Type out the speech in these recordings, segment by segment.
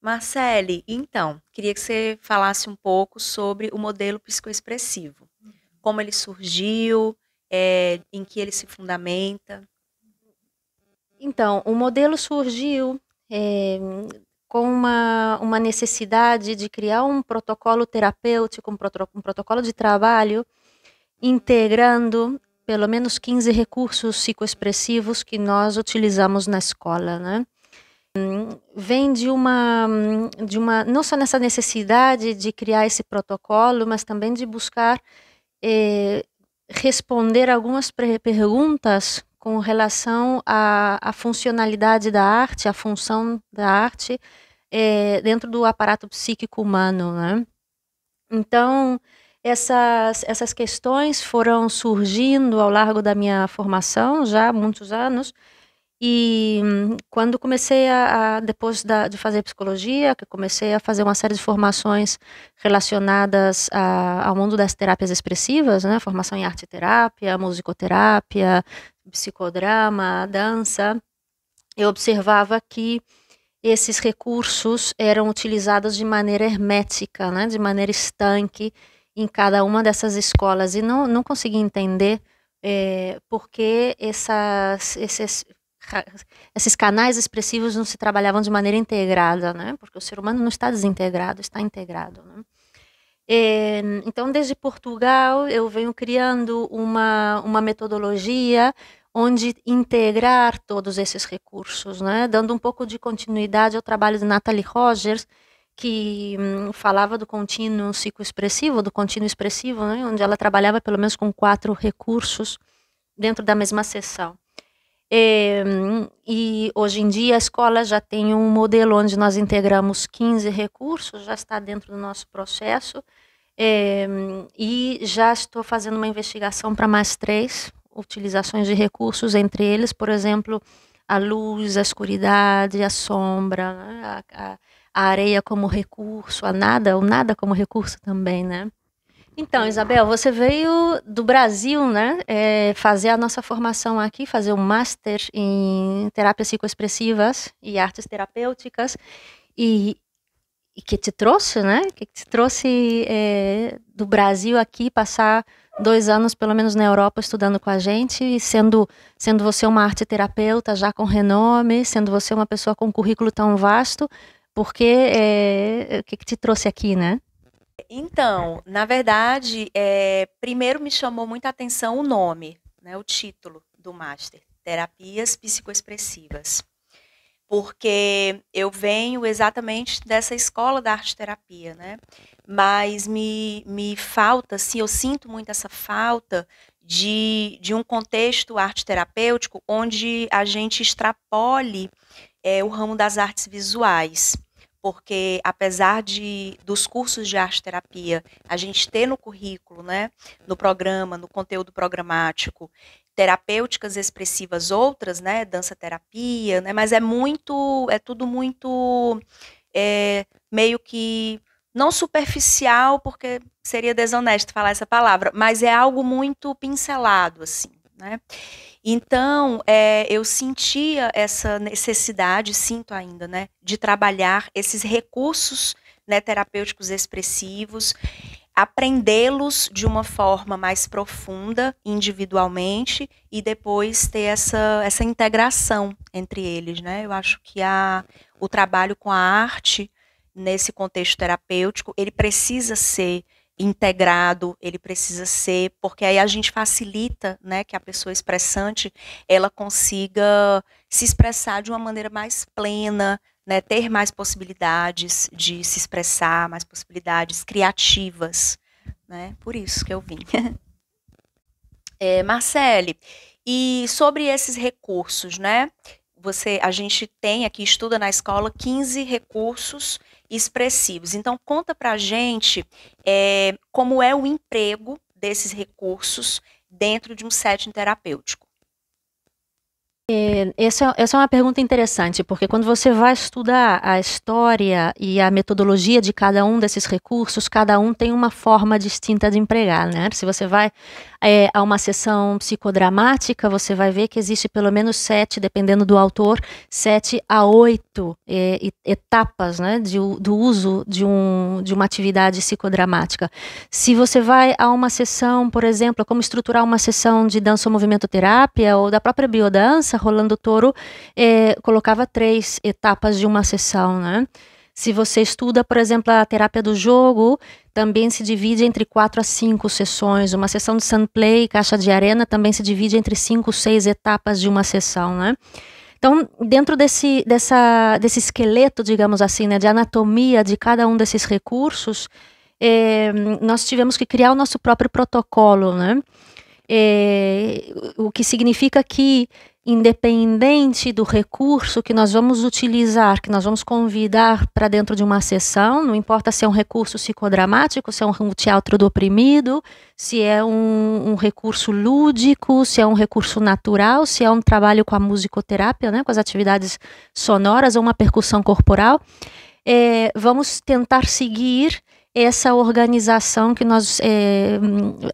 Marcele, então, queria que você falasse um pouco sobre o modelo psicoexpressivo. Uhum. Como ele surgiu, é, em que ele se fundamenta. Então, o modelo surgiu é, com uma, uma necessidade de criar um protocolo terapêutico, um, proto, um protocolo de trabalho, integrando pelo menos 15 recursos psicoexpressivos que nós utilizamos na escola, né? vem de uma, de uma, não só nessa necessidade de criar esse protocolo, mas também de buscar eh, responder algumas perguntas com relação à, à, funcionalidade da arte, à função da arte eh, dentro do aparato psíquico humano, né? Então, essas, essas questões foram surgindo ao largo da minha formação, já há muitos anos, e hum, quando comecei a, a depois da, de fazer psicologia, que comecei a fazer uma série de formações relacionadas a, ao mundo das terapias expressivas, né? Formação em arte terapia, musicoterapia, psicodrama, dança, eu observava que esses recursos eram utilizados de maneira hermética, né? De maneira estanque em cada uma dessas escolas e não não conseguia entender é, eh, porque essas, esses esses canais expressivos não se trabalhavam de maneira integrada, né? Porque o ser humano não está desintegrado, está integrado, né? E, é, então, desde Portugal, eu venho criando uma, uma metodologia onde integrar todos esses recursos, né? dando um pouco de continuidade ao trabalho de Natalie Rogers, que hum, falava do contínuo psicoexpressivo, do contínuo expressivo, né? onde ela trabalhava pelo menos com quatro recursos dentro da mesma sessão. E, eh, e, hoje em dia a escola já tem um modelo onde nós integramos 15 recursos, já está dentro do nosso processo. E, eh, e já estou fazendo uma investigação para mais três utilizações de recursos, entre eles, por exemplo, a luz, a escuridade, a sombra, né, a, a, a areia como recurso, a nada, o nada como recurso também, né? Então, Isabel, você veio do Brasil, né? É, fazer a nossa formação aqui, fazer o um Master em Terapias Psicoexpressivas e Artes Terapêuticas. E, e que te trouxe, né? Que te trouxe é, do Brasil aqui, passar dois anos, pelo menos na Europa, estudando com a gente, sendo, sendo você uma arte terapeuta já com renome, sendo você uma pessoa com um currículo tão vasto, porque é, o que, que te trouxe aqui, né? Então, na verdade, é, primeiro me chamou muita atenção o nome, né, o título do Master, Terapias Psicoexpressivas. Porque eu venho exatamente dessa escola da arte-terapia, né? Mas me, me falta, assim, eu sinto muito essa falta de, de um contexto arte-terapêutico onde a gente extrapole é, o ramo das artes visuais porque apesar de dos cursos de arte terapia a gente ter no currículo, né, no programa, no conteúdo programático, terapêuticas expressivas outras, né, dança terapia, né, mas é muito, é tudo muito é, meio que não superficial, porque seria desonesto falar essa palavra, mas é algo muito pincelado assim, né? Então, é, eu sentia essa necessidade, sinto ainda, né, de trabalhar esses recursos né, terapêuticos expressivos, aprendê-los de uma forma mais profunda, individualmente, e depois ter essa, essa integração entre eles. Né? Eu acho que a, o trabalho com a arte, nesse contexto terapêutico, ele precisa ser integrado ele precisa ser, porque aí a gente facilita, né, que a pessoa expressante ela consiga se expressar de uma maneira mais plena, né, ter mais possibilidades de se expressar, mais possibilidades criativas, né? Por isso que eu vim. é, Marcele, e sobre esses recursos, né? Você, a gente tem aqui, estuda na escola 15 recursos expressivos. Então, conta para a gente é, como é o emprego desses recursos dentro de um setting terapêutico. É, essa, essa é uma pergunta interessante, porque quando você vai estudar a história e a metodologia de cada um desses recursos, cada um tem uma forma distinta de empregar, né? Se você vai é, a uma sessão psicodramática, você vai ver que existe pelo menos sete, dependendo do autor, sete a oito é, etapas né, de, do uso de, um, de uma atividade psicodramática. Se você vai a uma sessão, por exemplo, como estruturar uma sessão de dança ou movimento terapia ou da própria biodança, Rolando Toro eh, colocava três etapas de uma sessão, né? Se você estuda, por exemplo, a terapia do jogo, também se divide entre quatro a cinco sessões. Uma sessão de sunplay, caixa de arena, também se divide entre cinco, seis etapas de uma sessão, né? Então, dentro desse, dessa, desse esqueleto, digamos assim, né, de anatomia de cada um desses recursos, eh, nós tivemos que criar o nosso próprio protocolo, né? Eh, o que significa que independente do recurso que nós vamos utilizar, que nós vamos convidar para dentro de uma sessão, não importa se é um recurso psicodramático, se é um teatro do oprimido, se é um, um recurso lúdico, se é um recurso natural, se é um trabalho com a musicoterapia, né, com as atividades sonoras ou uma percussão corporal, é, vamos tentar seguir essa organização que nós é,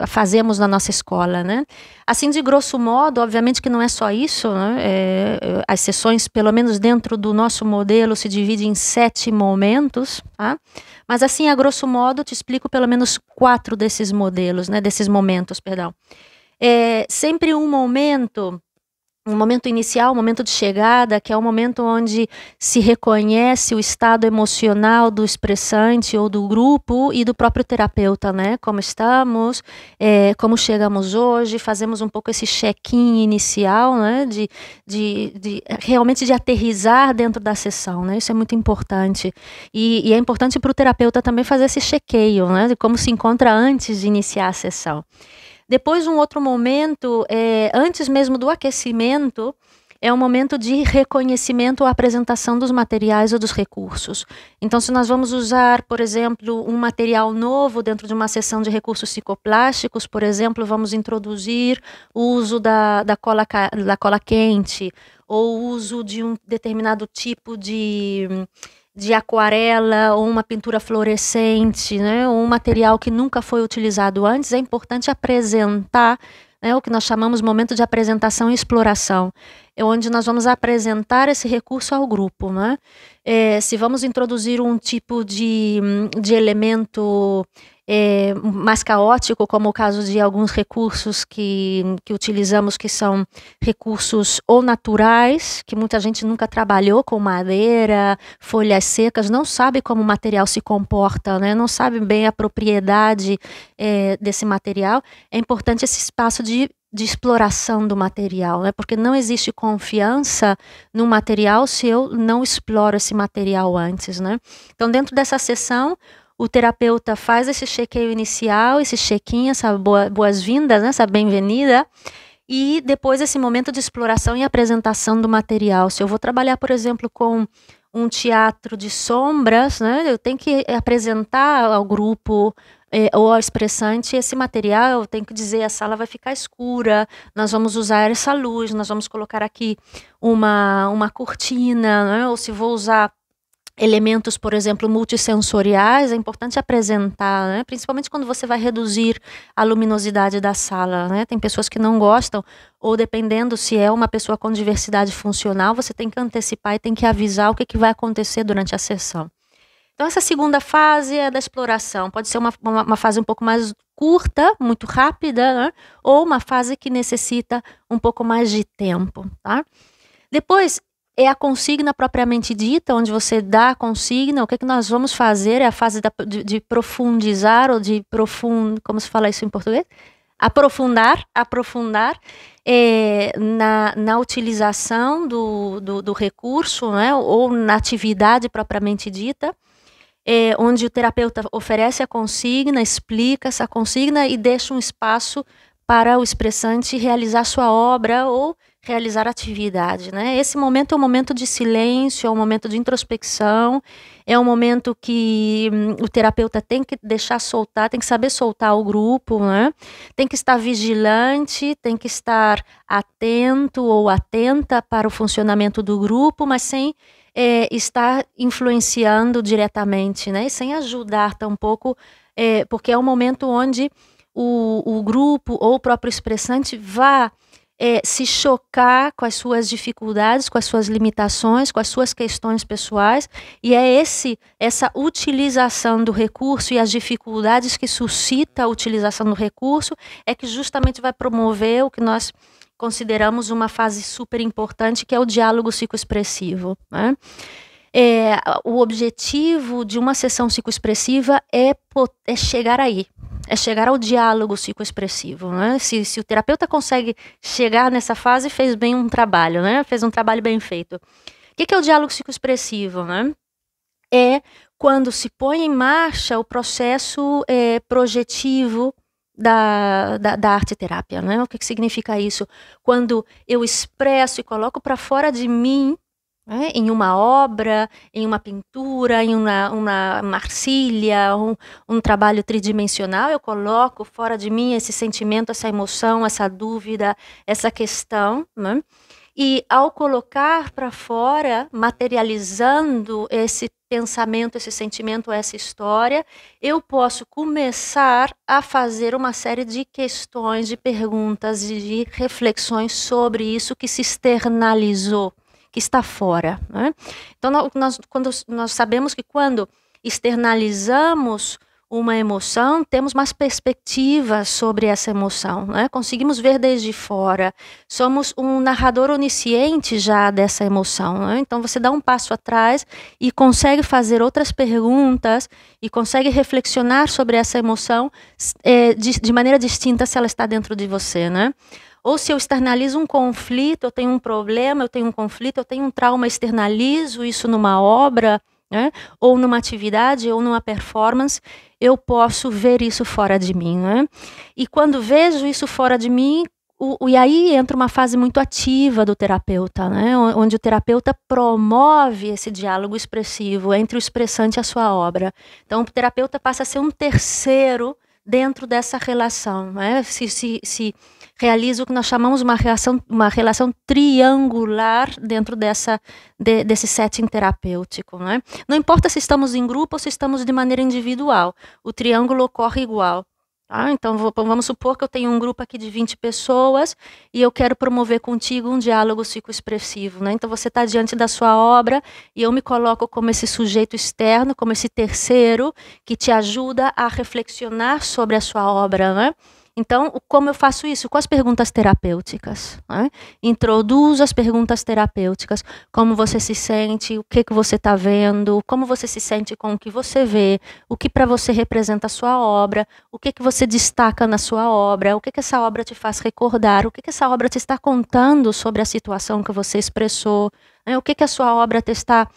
fazemos na nossa escola, né? Assim, de grosso modo, obviamente que não é só isso, né? é, as sessões, pelo menos dentro do nosso modelo, se dividem em sete momentos, tá? Mas assim, a grosso modo, te explico pelo menos quatro desses modelos, né? Desses momentos, perdão. É sempre um momento um momento inicial, um momento de chegada, que é o um momento onde se reconhece o estado emocional do expressante ou do grupo e do próprio terapeuta, né? Como estamos, é, como chegamos hoje, fazemos um pouco esse check-in inicial, né? De, de, de, realmente de aterrizar dentro da sessão, né? Isso é muito importante. E, e é importante para o terapeuta também fazer esse chequeio, né? De como se encontra antes de iniciar a sessão. Depois, um outro momento, é, antes mesmo do aquecimento, é um momento de reconhecimento ou apresentação dos materiais ou dos recursos. Então, se nós vamos usar, por exemplo, um material novo dentro de uma seção de recursos psicoplásticos, por exemplo, vamos introduzir o uso da, da, cola, da cola quente ou o uso de um determinado tipo de de aquarela ou uma pintura fluorescente, né, ou um material que nunca foi utilizado antes, é importante apresentar né, o que nós chamamos momento de apresentação e exploração, é onde nós vamos apresentar esse recurso ao grupo. Né? É, se vamos introduzir um tipo de, de elemento é, mais caótico, como o caso de alguns recursos que, que utilizamos, que são recursos ou naturais, que muita gente nunca trabalhou com madeira, folhas secas, não sabe como o material se comporta, né? não sabe bem a propriedade é, desse material. É importante esse espaço de de exploração do material, né? porque não existe confiança no material se eu não exploro esse material antes. Né? Então, dentro dessa sessão, o terapeuta faz esse chequeio inicial, esse check-in, essa boa, boas-vindas, né, essa bem-vinda, e depois esse momento de exploração e apresentação do material. Se eu vou trabalhar, por exemplo, com um teatro de sombras, né, eu tenho que apresentar ao grupo eh, ou ao expressante esse material, eu tenho que dizer a sala vai ficar escura, nós vamos usar essa luz, nós vamos colocar aqui uma, uma cortina, né, ou se vou usar elementos, por exemplo, multissensoriais, é importante apresentar, né? principalmente quando você vai reduzir a luminosidade da sala. Né? Tem pessoas que não gostam, ou dependendo se é uma pessoa com diversidade funcional, você tem que antecipar e tem que avisar o que, que vai acontecer durante a sessão. Então, essa segunda fase é da exploração. Pode ser uma, uma, uma fase um pouco mais curta, muito rápida, né? ou uma fase que necessita um pouco mais de tempo. Tá? Depois, é a consigna propriamente dita, onde você dá a consigna, o que, é que nós vamos fazer, é a fase da, de, de, profundizar ou de profund, como se fala isso em português? Aprofundar, aprofundar é, na, na utilização do, do, do recurso né, ou na atividade propriamente dita, é, onde o terapeuta oferece a consigna, explica essa consigna e deixa um espaço para o expressante realizar sua obra ou realizar atividade, né? Esse momento é um momento de silêncio, é um momento de introspecção, é um momento que hum, o terapeuta tem que deixar soltar, tem que saber soltar o grupo, né? Tem que estar vigilante, tem que estar atento ou atenta para o funcionamento do grupo, mas sem é, estar influenciando diretamente, né? E sem ajudar tampouco, é, porque é um momento onde o, o grupo ou o próprio expressante vá é, se chocar com as suas dificuldades, com as suas limitações, com as suas questões pessoais, e é esse essa utilização do recurso e as dificuldades que suscita a utilização do recurso é que justamente vai promover o que nós consideramos uma fase super importante, que é o diálogo psicoexpressivo. Né? É, o objetivo de uma sessão psicoexpressiva é, é chegar aí, é chegar ao diálogo psicoexpressivo. Né? Se, se o terapeuta consegue chegar nessa fase, fez bem um trabalho, né? fez um trabalho bem feito. O que, que é o diálogo psicoexpressivo? Né? É quando se põe em marcha o processo é, projetivo da, da, da arte terapia, né? O que, que significa isso? Quando eu expresso e coloco para fora de mim né? em uma obra, em uma pintura, em uma, uma marcilha, um, um trabalho tridimensional, eu coloco fora de mim esse sentimento, essa emoção, essa dúvida, essa questão. Né? E ao colocar para fora, materializando esse pensamento, esse sentimento, essa história, eu posso começar a fazer uma série de questões, de perguntas, de reflexões sobre isso que se externalizou que está fora. Né? Então, nós, quando, nós sabemos que quando externalizamos uma emoção, temos mais perspectivas sobre essa emoção, né? conseguimos ver desde fora, somos um narrador onisciente já dessa emoção. Né? Então você dá um passo atrás e consegue fazer outras perguntas e consegue reflexionar sobre essa emoção é, de, de, maneira distinta se ela está dentro de você. Né? Ou se eu externalizo um conflito, eu tenho um problema, eu tenho um conflito, eu tenho um trauma, externalizo isso numa obra, né? ou numa atividade, ou numa performance, eu posso ver isso fora de mim. Né? E quando vejo isso fora de mim, o, o, e aí entra uma fase muito ativa do terapeuta, né? onde o terapeuta promove esse diálogo expressivo entre o expressante e a sua obra. Então, o terapeuta passa a ser um terceiro dentro dessa relação, né? se, se, se realiza o que nós chamamos uma relação, uma relação triangular dentro dessa, de, desse setting terapêutico. Né? Não importa se estamos em grupo ou se estamos de maneira individual, o triângulo ocorre igual. Tá? então, vou, vamos supor que eu tenho um grupo aqui de 20 pessoas e eu quero promover contigo um diálogo psicoexpressivo. Né? Então, você está diante da sua obra e eu me coloco como esse sujeito externo, como esse terceiro que te ajuda a reflexionar sobre a sua obra. Né? Então, como eu faço isso? Com as perguntas terapêuticas. Né? Introduzo as perguntas terapêuticas. Como você se sente? O que, que você está vendo? Como você se sente com o que você vê? O que para você representa a sua obra? O que, que você destaca na sua obra? O que, que essa obra te faz recordar? O que, que essa obra te está contando sobre a situação que você expressou? Né? O que, que a sua obra está.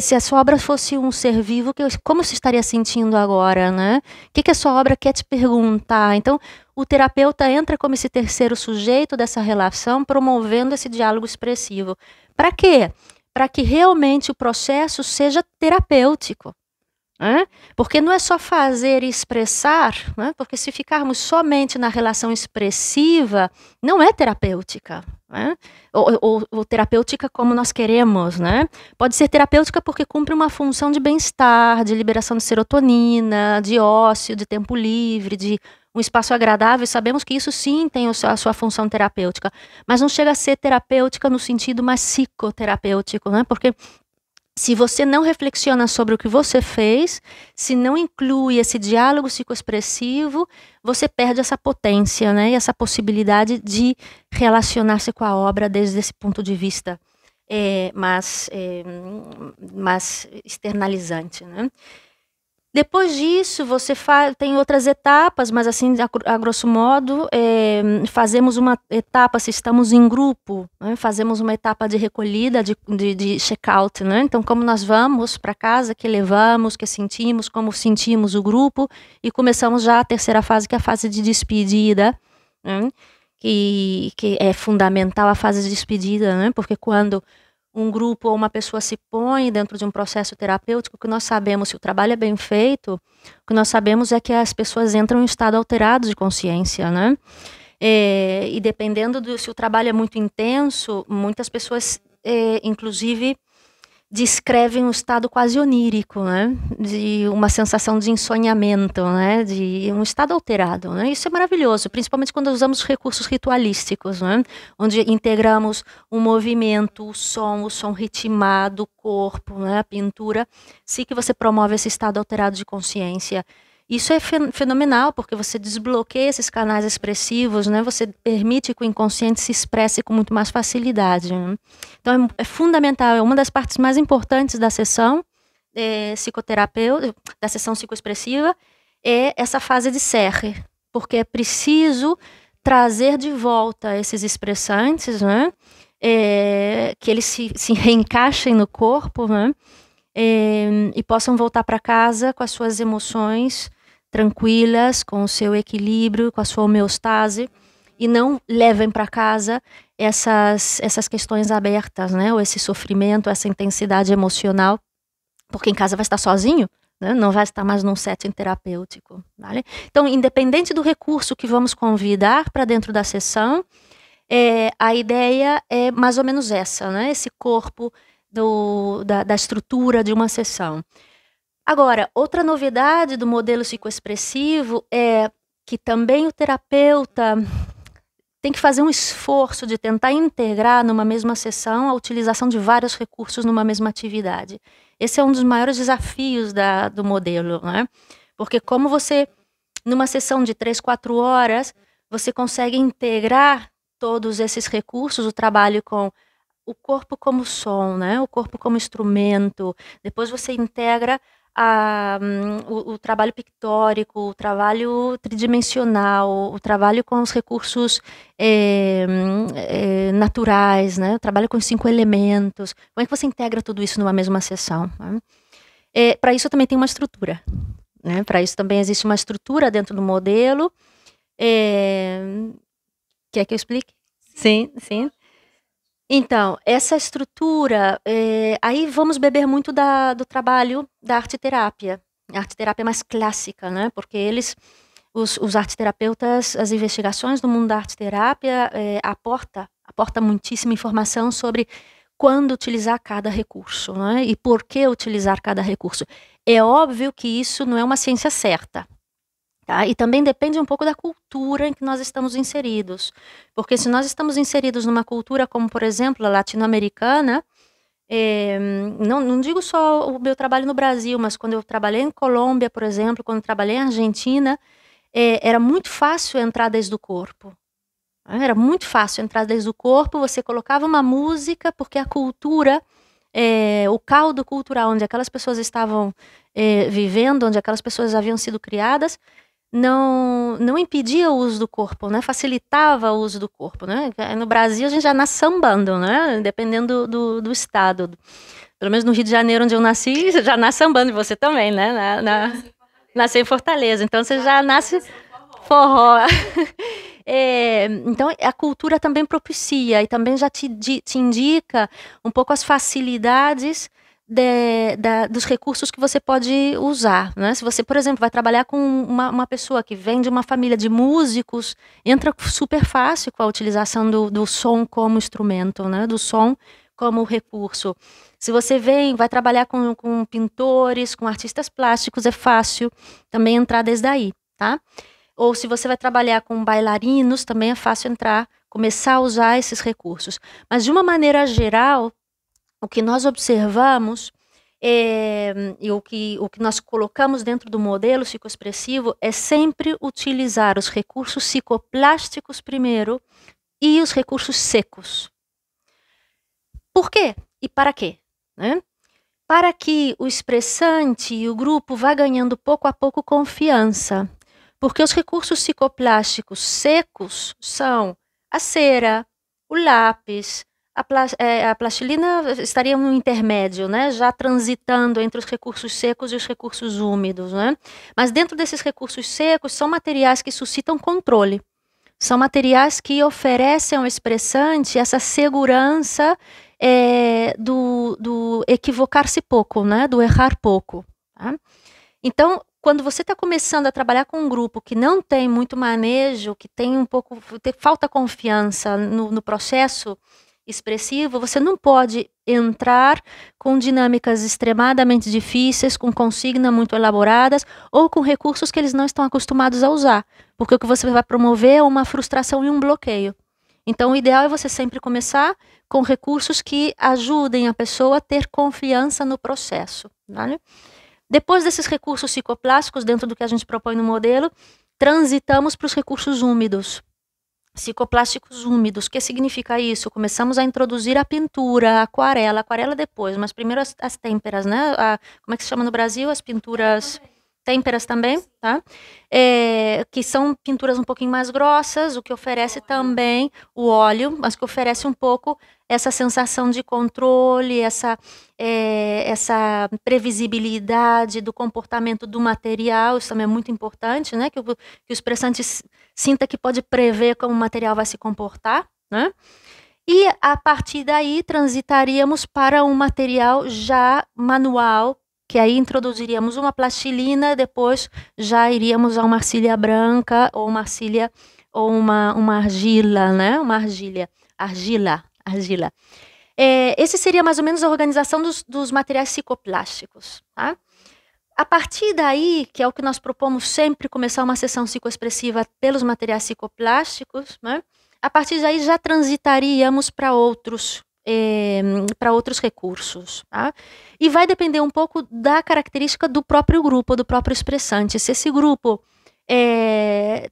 Se a sua obra fosse um ser vivo, como se estaria sentindo agora? Né? O que, que a sua obra quer te perguntar? Então, o terapeuta entra como esse terceiro sujeito dessa relação, promovendo esse diálogo expressivo. Para quê? Para que realmente o processo seja terapêutico. Né? Porque não é só fazer e expressar, né? porque se ficarmos somente na relação expressiva, não é terapêutica. Né? Ou, ou, ou, terapêutica como nós queremos, né? Pode ser terapêutica porque cumpre uma função de bem-estar, de liberação de serotonina, de ócio, de tempo livre, de um espaço agradável, sabemos que isso sim tem a sua função terapêutica, mas não chega a ser terapêutica no sentido mais psicoterapêutico, né? Porque se você não reflexiona sobre o que você fez, se não inclui esse diálogo psicoexpressivo, você perde essa potência, né? E essa possibilidade de relacionar-se com a obra desde esse ponto de vista é, mais, é, mais externalizante, né? Depois disso, você tem outras etapas, mas assim, a, a grosso modo, é, fazemos uma etapa, se estamos em grupo, né, fazemos uma etapa de recolhida, de, de, de check-out, né? Então, como nós vamos para casa, que levamos, que sentimos, como sentimos o grupo, e começamos já a terceira fase, que é a fase de despedida, né, que, que é fundamental a fase de despedida, né? Porque quando um grupo ou uma pessoa se põe dentro de um processo terapêutico, o que nós sabemos, se o trabalho é bem feito, o que nós sabemos é que as pessoas entram em estado alterado de consciência, né? É, e dependendo do se o trabalho é muito intenso, muitas pessoas, é, inclusive, descrevem um estado quase onírico, né? de uma sensação de ensonhamento, né? de um estado alterado. Né? Isso é maravilhoso, principalmente quando usamos recursos ritualísticos, né? onde integramos o um movimento, o som, o som ritmado, o corpo, né? a pintura, sim que você promove esse estado alterado de consciência isso é fenomenal, porque você desbloqueia esses canais expressivos, né? Você permite que o inconsciente se expresse com muito mais facilidade. Né? Então, é, é, fundamental, é uma das partes mais importantes da sessão é, psicoterapêutica, da sessão psicoexpressiva, é essa fase de serre, porque é preciso trazer de volta esses expressantes, né? É, que eles se, se, reencaixem no corpo, né? É, e possam voltar para casa com as suas emoções tranquilas, com o seu equilíbrio, com a sua homeostase e não levem para casa essas, essas questões abertas, né? Ou esse sofrimento, essa intensidade emocional, porque em casa vai estar sozinho, né? não vai estar mais num setting terapêutico, vale? Então, independente do recurso que vamos convidar para dentro da sessão, é, a ideia é mais ou menos essa, né? Esse corpo do, da, da estrutura de uma sessão. Agora, outra novidade do modelo psicoexpressivo é que também o terapeuta tem que fazer um esforço de tentar integrar numa mesma sessão a utilização de vários recursos numa mesma atividade. Esse é um dos maiores desafios da, do modelo, né? Porque como você, numa sessão de três, quatro horas, você consegue integrar todos esses recursos, o trabalho com o corpo como som, né? O corpo como instrumento. Depois você integra a, um, o, o, trabalho pictórico, o trabalho tridimensional, o trabalho com os recursos é, é, naturais, né? o trabalho com os cinco elementos. Como é que você integra tudo isso numa mesma sessão? Né? É, Para isso também tem uma estrutura. Né? Para isso também existe uma estrutura dentro do modelo. É... Quer que eu explique? Sim, sim. sim. Então, essa estrutura, é, aí vamos beber muito da, do trabalho da arteterapia, a arteterapia mais clássica, né? Porque eles, os, os arteterapeutas, as investigações do mundo da arteterapia é, eh, aporta, aporta muitíssima informação sobre quando utilizar cada recurso, né? E por que utilizar cada recurso. É óbvio que isso não é uma ciência certa, Tá? E também depende um pouco da cultura em que nós estamos inseridos. Porque se nós estamos inseridos numa cultura como, por exemplo, a latino-americana, eh, não, não, digo só o meu trabalho no Brasil, mas quando eu trabalhei em Colômbia, por exemplo, quando trabalhei em Argentina, eh, era muito fácil entrar desde o corpo. Né? Era muito fácil entrar desde o corpo, você colocava uma música, porque a cultura, eh, o caldo cultural onde aquelas pessoas estavam vivendo, onde aquelas pessoas haviam sido criadas, não não impedia o uso do corpo, né? Facilitava o uso do corpo, né? No Brasil a gente já nasce sambando, né? Dependendo do, do, estado. Pelo menos no Rio de Janeiro, onde eu nasci, já nasce sambando, e você também, né? Na, na, nasceu, em nasceu em Fortaleza, então você já nasce forró. É, então, a cultura também propicia e também já te, te indica um pouco as facilidades de, da, dos recursos que você pode usar. Né? Se você, por exemplo, vai trabalhar com uma, uma, pessoa que vem de uma família de músicos, entra super fácil com a utilização do, do som como instrumento, né? do som como recurso. Se você vem, vai trabalhar com, com pintores, com artistas plásticos, é fácil também entrar desde aí, tá? Ou se você vai trabalhar com bailarinos, também é fácil entrar, começar a usar esses recursos. Mas de uma maneira geral, o que nós observamos é, e o que, o que nós colocamos dentro do modelo psicoexpressivo é sempre utilizar os recursos psicoplásticos primeiro e os recursos secos. Por quê e para quê? Né? Para que o expressante e o grupo vá ganhando pouco a pouco confiança. Porque os recursos psicoplásticos secos são a cera, o lápis, a, é, a plastilina estaria no intermédio, né, já transitando entre os recursos secos e os recursos úmidos. Né? Mas dentro desses recursos secos, são materiais que suscitam controle. São materiais que oferecem ao expressante essa segurança é, do, do equivocar-se pouco, né, do errar pouco. Tá? Então, quando você está começando a trabalhar com um grupo que não tem muito manejo, que tem um pouco, falta confiança no, no processo, expressivo, você não pode entrar com dinâmicas extremadamente difíceis, com consignas muito elaboradas ou com recursos que eles não estão acostumados a usar, porque o que você vai promover é uma frustração e um bloqueio. Então, o ideal é você sempre começar com recursos que ajudem a pessoa a ter confiança no processo. Depois desses recursos psicoplásticos, dentro do que a gente propõe no modelo, transitamos para os recursos úmidos, psicoplásticos úmidos. O que significa isso? Começamos a introduzir a pintura, a aquarela, aquarela depois, mas primeiro as, as têmperas, né? A, como é que se chama no Brasil? As pinturas têmperas também, tá? É, que são pinturas um pouquinho mais grossas, o que oferece também o óleo, mas que oferece um pouco essa sensação de controle, essa, é, essa previsibilidade do comportamento do material, isso também é muito importante, né? Que o, que o expressante sinta que pode prever como o material vai se comportar, né? E a partir daí transitaríamos para um material já manual, que aí introduziríamos uma plastilina, depois já iríamos a uma arcilha branca ou uma arcilha ou uma, uma argila, né? Uma argila argila, argila. É, esse seria mais ou menos a organização dos, dos materiais psicoplásticos, tá? A partir daí, que é o que nós propomos sempre, começar uma sessão psicoexpressiva pelos materiais psicoplásticos, né? a partir daí já transitaríamos para outros é, eh, para outros recursos. Tá? E vai depender um pouco da característica do próprio grupo, do próprio expressante. Se esse grupo é,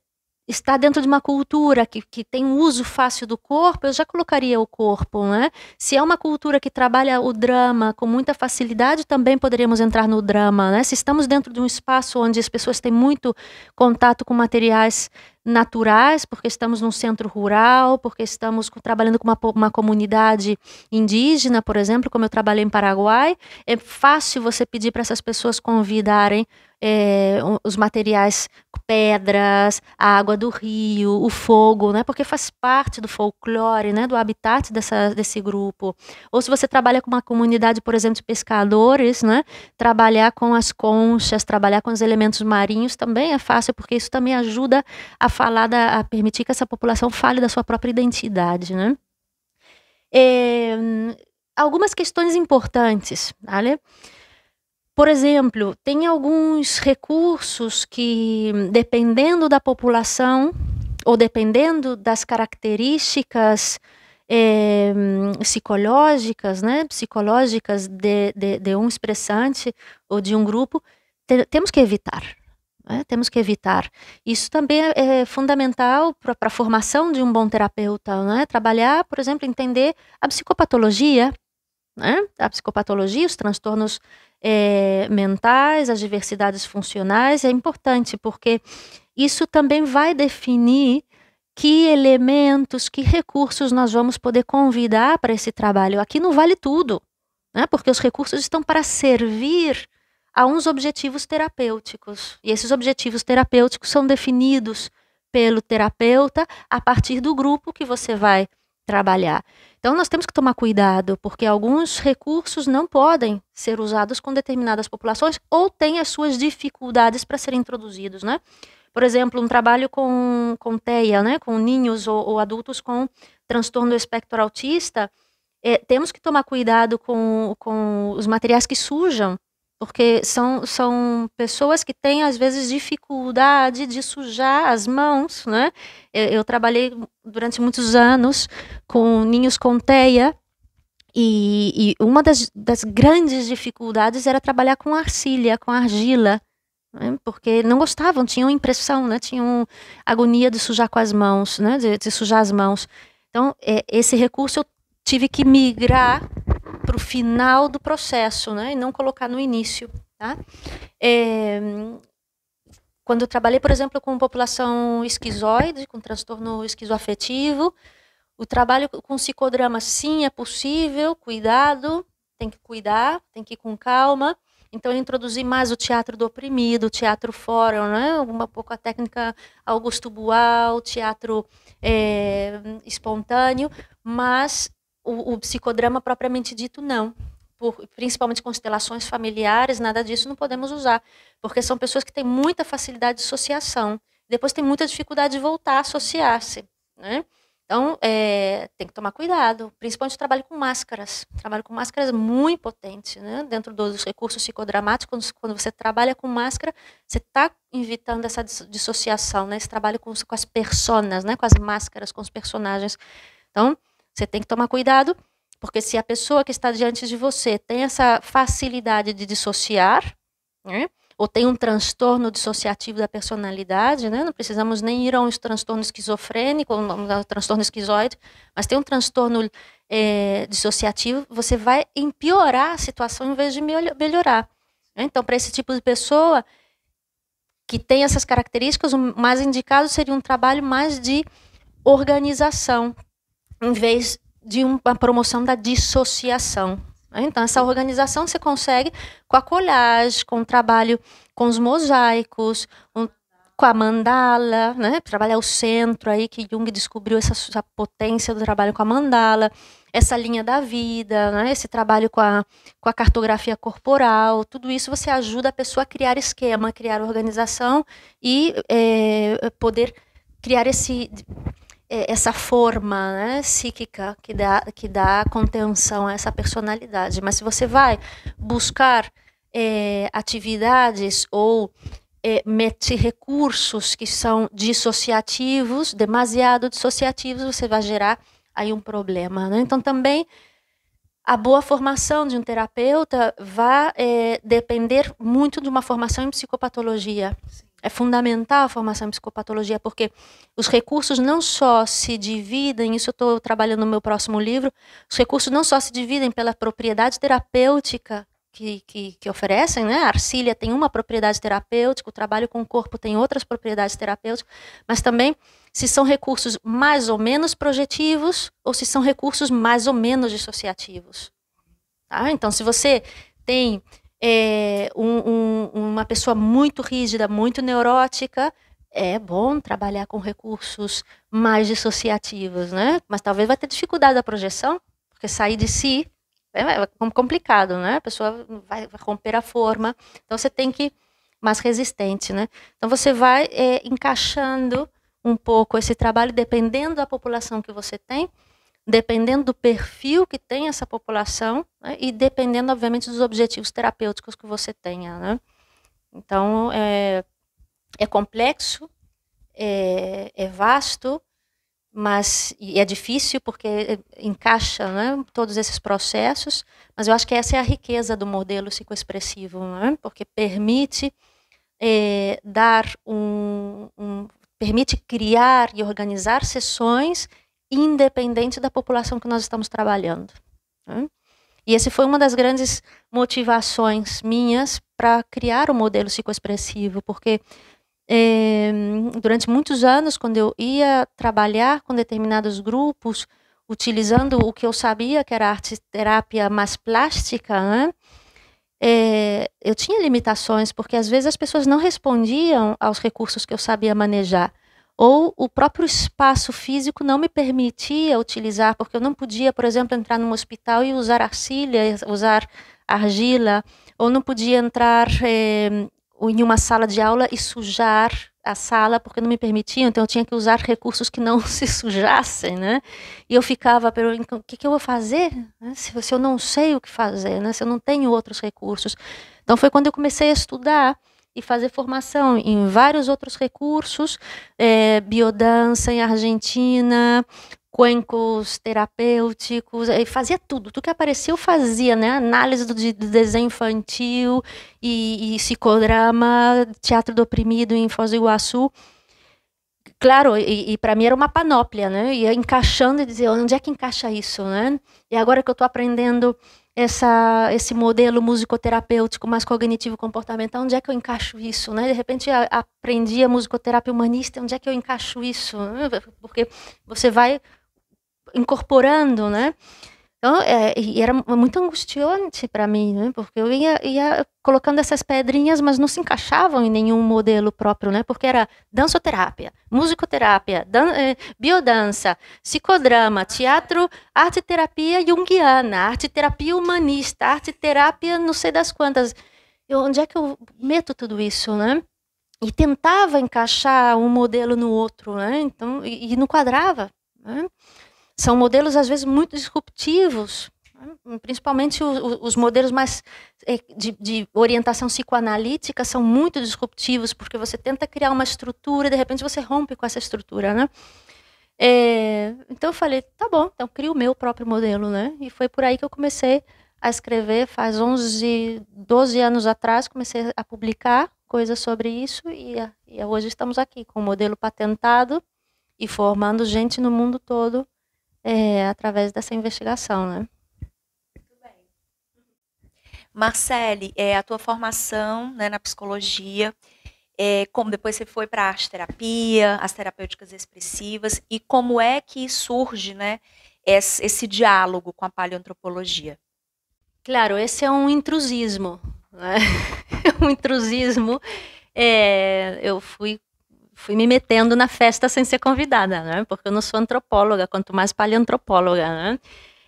está dentro de uma cultura que, que tem um uso fácil do corpo, eu já colocaria o corpo, né? Se é uma cultura que trabalha o drama com muita facilidade, também poderíamos entrar no drama, né? Se estamos dentro de um espaço onde as pessoas têm muito contato com materiais naturais, porque estamos num centro rural, porque estamos trabalhando com uma, uma comunidade indígena, por exemplo, como eu trabalhei em Paraguai, é fácil você pedir para essas pessoas convidarem é, os materiais, pedras, a água do rio, o fogo, né? Porque faz parte do folclore, né? Do habitat dessa, desse grupo. Ou se você trabalha com uma comunidade, por exemplo, de pescadores, né? Trabalhar com as conchas, trabalhar com os elementos marinhos também é fácil, porque isso também ajuda a falar da, a permitir que essa população fale da sua própria identidade, né? É, algumas questões importantes, vale? Por exemplo, tem alguns recursos que, dependendo da população ou dependendo das características é, psicológicas, né, psicológicas de, de, de, um expressante ou de um grupo, te, temos que evitar. Né? Temos que evitar. Isso também é, é fundamental para a formação de um bom terapeuta. Né? Trabalhar, por exemplo, entender a psicopatologia, né? a psicopatologia, os transtornos é, mentais, as diversidades funcionais, é importante, porque isso também vai definir que elementos, que recursos nós vamos poder convidar para esse trabalho. Aqui não vale tudo, né? porque os recursos estão para servir a uns objetivos terapêuticos. E esses objetivos terapêuticos são definidos pelo terapeuta a partir do grupo que você vai trabalhar. Então, nós temos que tomar cuidado, porque alguns recursos não podem ser usados com determinadas populações ou têm as suas dificuldades para serem introduzidos, né? Por exemplo, um trabalho com, com TEA, né, com ninhos ou, ou adultos com transtorno espectro autista, é, temos que tomar cuidado com, com os materiais que sujam porque são, são pessoas que têm, às vezes, dificuldade de sujar as mãos, né? Eu, eu trabalhei durante muitos anos com ninhos com teia, e, e uma das, das, grandes dificuldades era trabalhar com arcilha, com argila, né? porque não gostavam, tinham impressão, né? tinham agonia de sujar com as mãos, né? de, de sujar as mãos. Então, é, esse recurso eu tive que migrar para o final do processo, né? E não colocar no início, tá? É, quando eu trabalhei, por exemplo, com população esquizoide, com transtorno esquizoafetivo, o trabalho com psicodrama, sim, é possível, cuidado, tem que cuidar, tem que ir com calma. Então, eu introduzi mais o teatro do oprimido, o teatro fórum, né? um pouco a técnica Augusto Boal, teatro é, espontâneo, mas o, o psicodrama propriamente dito, não. Por, principalmente constelações familiares, nada disso não podemos usar, porque são pessoas que têm muita facilidade de associação, depois têm muita dificuldade de voltar a associar-se, né? Então, é, tem que tomar cuidado, principalmente trabalho com máscaras. Trabalho com máscaras muito potente, né? Dentro dos recursos psicodramáticos, quando você trabalha com máscara, você está evitando essa dissociação, né? Esse trabalho com, com as personas, né? Com as máscaras, com os personagens. Então, você tem que tomar cuidado, porque se a pessoa que está diante de você tem essa facilidade de dissociar, né? ou tem um transtorno dissociativo da personalidade, né? não precisamos nem ir a um transtorno esquizofrênico, um transtorno esquizoide, mas tem um transtorno é, dissociativo, você vai empiorar a situação em vez de melhorar. Né. Então, para esse tipo de pessoa que tem essas características, o mais indicado seria um trabalho mais de organização, em vez de uma promoção da dissociação. Né? Então, essa organização você consegue com a colagem, com o trabalho com os mosaicos, um, com a mandala, né? trabalhar o centro aí, que Jung descobriu essa, essa, potência do trabalho com a mandala, essa linha da vida, né? esse trabalho com a, com a cartografia corporal, tudo isso você ajuda a pessoa a criar esquema, criar organização e é, poder criar esse é, essa forma né, psíquica que dá, que dá contenção a essa personalidade. Mas se você vai buscar é, atividades ou é, mete recursos que são dissociativos, demasiado dissociativos, você vai gerar aí um problema. Né? Então, também a boa formação de um terapeuta vai é, depender muito de uma formação em psicopatologia. Sim é fundamental a formação em psicopatologia, porque os recursos não só se dividem, isso eu estou trabalhando no meu próximo livro, os recursos não só se dividem pela propriedade terapêutica que, que, que oferecem, né? A arcília tem uma propriedade terapêutica, o trabalho com o corpo tem outras propriedades terapêuticas, mas também se são recursos mais ou menos projetivos ou se são recursos mais ou menos dissociativos. Tá? Então, se você tem é, um, um, uma pessoa muito rígida, muito neurótica, é bom trabalhar com recursos mais dissociativos, né? Mas talvez vai ter dificuldade da projeção, porque sair de si é, é complicado, né? A pessoa vai romper a forma. Então você tem que mais resistente, né? Então você vai é, encaixando um pouco esse trabalho dependendo da população que você tem dependendo do perfil que tem essa população né, e dependendo, obviamente, dos objetivos terapêuticos que você tenha. Né? Então, é, é complexo, é, é, vasto, mas e é difícil porque encaixa né, todos esses processos, mas eu acho que essa é a riqueza do modelo psicoexpressivo, né, porque permite é, dar um, um permite criar e organizar sessões independente da população que nós estamos trabalhando. Né? E esse foi uma das grandes motivações minhas para criar o modelo psicoexpressivo, porque eh, durante muitos anos, quando eu ia trabalhar com determinados grupos, utilizando o que eu sabia que era arte terapia mais plástica, né? Eh, eu tinha limitações, porque às vezes as pessoas não respondiam aos recursos que eu sabia manejar ou o próprio espaço físico não me permitia utilizar, porque eu não podia, por exemplo, entrar num hospital e usar arcilha, usar argila, ou não podia entrar eh, em uma sala de aula e sujar a sala porque não me permitia. então eu tinha que usar recursos que não se sujassem, né? E eu ficava, o então, que, que eu vou fazer né? se, se eu não sei o que fazer, né? se eu não tenho outros recursos? Então foi quando eu comecei a estudar e fazer formação em vários outros recursos, é, biodança em Argentina, cuencos terapêuticos, e é, fazia tudo, tudo que apareceu fazia, né? Análise do, de, do desenho infantil e, e, psicodrama, teatro do oprimido em Foz do Iguaçu. Claro, e, e para mim era uma panóplia, né? Ia encaixando e dizer onde é que encaixa isso, né? E agora que eu estou aprendendo essa, esse modelo musicoterapêutico mais cognitivo comportamental, onde é que eu encaixo isso? Né? De repente a, aprendi a musicoterapia humanista, onde é que eu encaixo isso? Porque você vai incorporando, né? Então, é, e era muito angustiante para mim, né? Porque eu ia, ia colocando essas pedrinhas, mas não se encaixavam em nenhum modelo próprio, né? Porque era dançoterapia, musicoterapia, dan eh, biodança, psicodrama, teatro, arte terapia junguiana, arte terapia humanista, arte terapia não sei das quantas. Eu, onde é que eu meto tudo isso, né? E tentava encaixar um modelo no outro, né? Então, e, e não quadrava, né? São modelos, às vezes, muito disruptivos, hum, principalmente os modelos mais é, de, de, orientação psicoanalítica são muito disruptivos porque você tenta criar uma estrutura e de repente você rompe com essa estrutura, né? É, então eu falei, tá bom, então crio o meu próprio modelo, né? E foi por aí que eu comecei a escrever, faz 11, 12 anos atrás, comecei a publicar coisas sobre isso e, e hoje estamos aqui com o modelo patentado e formando gente no mundo todo é, através dessa investigação, né? Marcele, é, a tua formação né, na psicologia, é, como depois você foi para a arte terapia, as terapêuticas expressivas, e como é que surge né, esse, esse diálogo com a paleoantropologia? Claro, esse é um intrusismo, né? É um intrusismo. É, eu fui fui me metendo na festa sem ser convidada, né? Porque eu não sou antropóloga, quanto mais paleantropóloga, né?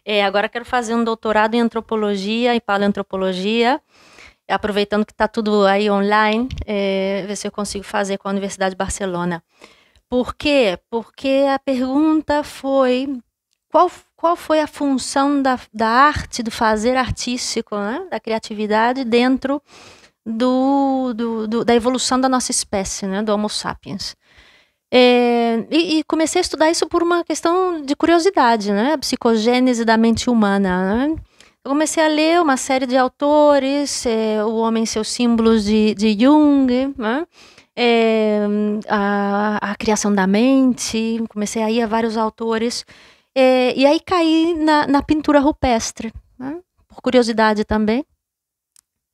É, agora quero fazer um doutorado em antropologia e paleantropologia, aproveitando que está tudo aí online, é, ver se eu consigo fazer com a Universidade de Barcelona. Por quê? Porque a pergunta foi qual, qual foi a função da, da arte, do fazer artístico, né? da criatividade dentro do, do, do, da evolução da nossa espécie, né, do Homo sapiens. É, e, e, comecei a estudar isso por uma questão de curiosidade, né, a psicogênese da mente humana. Né? Eu comecei a ler uma série de autores, é, O Homem e Seus Símbolos de, de Jung, né? É, a, a, criação da mente, comecei a ir a vários autores, é, e aí caí na, na pintura rupestre, né? por curiosidade também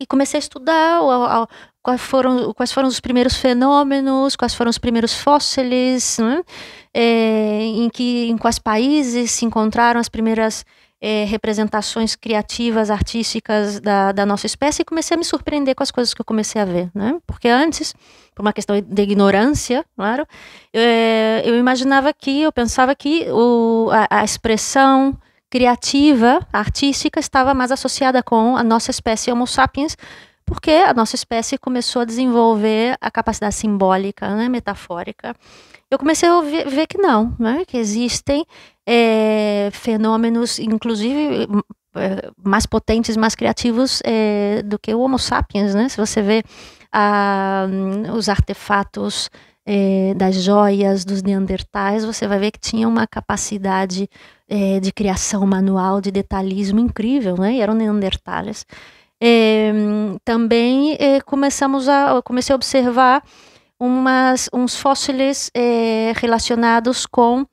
e comecei a estudar o, o, quais, foram, quais foram os primeiros fenômenos, quais foram os primeiros fósseis, né? é, em, que, em quais países se encontraram as primeiras é, representações criativas, artísticas da, da, nossa espécie e comecei a me surpreender com as coisas que eu comecei a ver, né? Porque antes, por uma questão de ignorância, claro, é, eu imaginava que, eu pensava que o, a, a expressão, criativa, artística, estava mais associada com a nossa espécie Homo sapiens, porque a nossa espécie começou a desenvolver a capacidade simbólica, né, metafórica. Eu comecei a ver, ver que não, né, que existem é, fenômenos, inclusive hum, eh, mais potentes, mais criativos é, do que o Homo sapiens, né? Se você vê a, ah, hum, os artefatos das joias dos neandertais, você vai ver que tinha uma capacidade é, de criação manual, de detalhismo incrível, né? E eram neandertales. É, também é, começamos a comecei a observar umas, uns fósseis é, relacionados com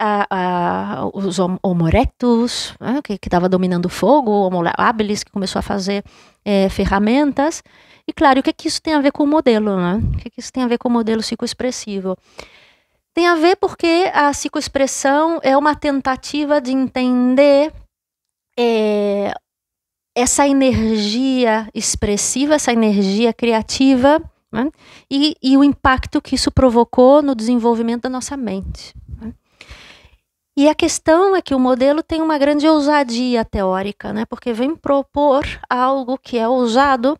a, a, os Homo erectus, né? que estava dominando o fogo, o Homo habilis, que começou a fazer é, ferramentas. E claro, o que, é que isso tem a ver com o modelo? Né? O que, que isso tem a ver com o modelo psicoexpressivo? Tem a ver porque a psicoexpressão é uma tentativa de entender é, essa energia expressiva, essa energia criativa né? e, e, o impacto que isso provocou no desenvolvimento da nossa mente. Né. E a questão é que o modelo tem uma grande ousadia teórica, né? porque vem propor algo que é ousado,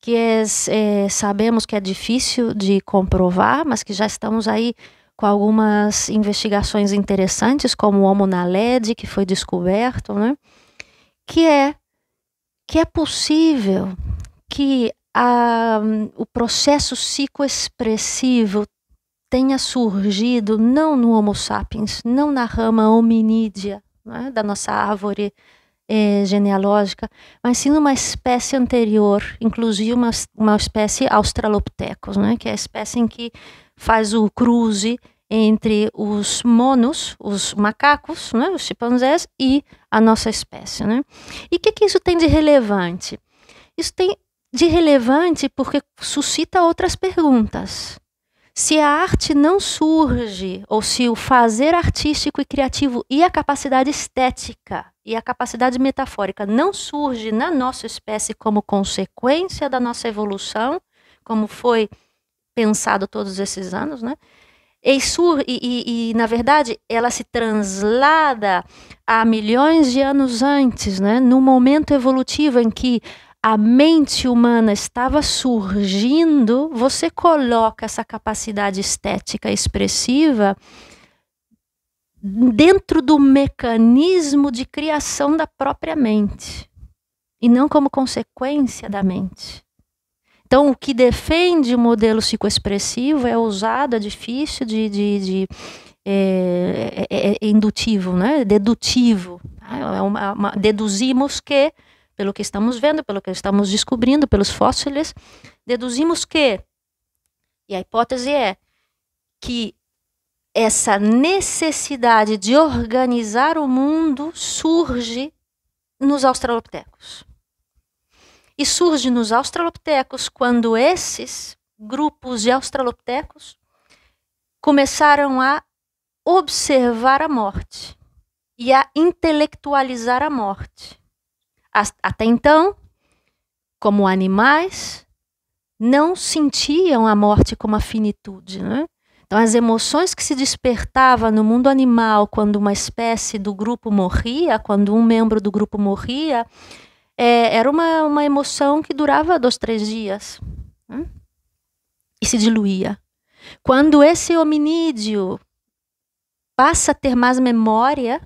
que é, é, sabemos que é difícil de comprovar, mas que já estamos aí com algumas investigações interessantes, como o Homo naledi, que foi descoberto, né? que é que é possível que a, o processo psicoexpressivo tenha surgido não no Homo sapiens, não na rama hominídea né, da nossa árvore eh, genealógica, mas sim numa espécie anterior, inclusive uma, uma espécie australopithecus, né, que é a espécie em que faz o cruze entre os monos, os macacos, né, os chimpanzés, e a nossa espécie. Né? E o que, que isso tem de relevante? Isso tem de relevante porque suscita outras perguntas. Se a arte não surge, ou se o fazer artístico e criativo e a capacidade estética e a capacidade metafórica não surge na nossa espécie como consequência da nossa evolução, como foi pensado todos esses anos, né? E, sur, e, e, e, na verdade ela se translada a milhões de anos antes, né? No momento evolutivo em que a mente humana estava surgindo, você coloca essa capacidade estética expressiva dentro do mecanismo de criação da própria mente e não como consequência da mente. Então, o que defende o modelo psicoexpressivo é ousado, é difícil de, de, de é, é, é, é indutivo, né? dedutivo. Tá? É uma, uma, deduzimos que, pelo que estamos vendo, pelo que estamos descobrindo, pelos fósseis, deduzimos que, e a hipótese é que essa necessidade de organizar o mundo surge nos australopitecos e surge nos australopitecos quando esses grupos de australopitecos começaram a observar a morte e a intelectualizar a morte. Até então, como animais, não sentiam a morte como a finitude. Né? Então, as emoções que se despertava no mundo animal quando uma espécie do grupo morria, quando um membro do grupo morria, é, era uma, uma emoção que durava dois, três dias hum, e se diluía. Quando esse hominídeo passa a ter mais memória,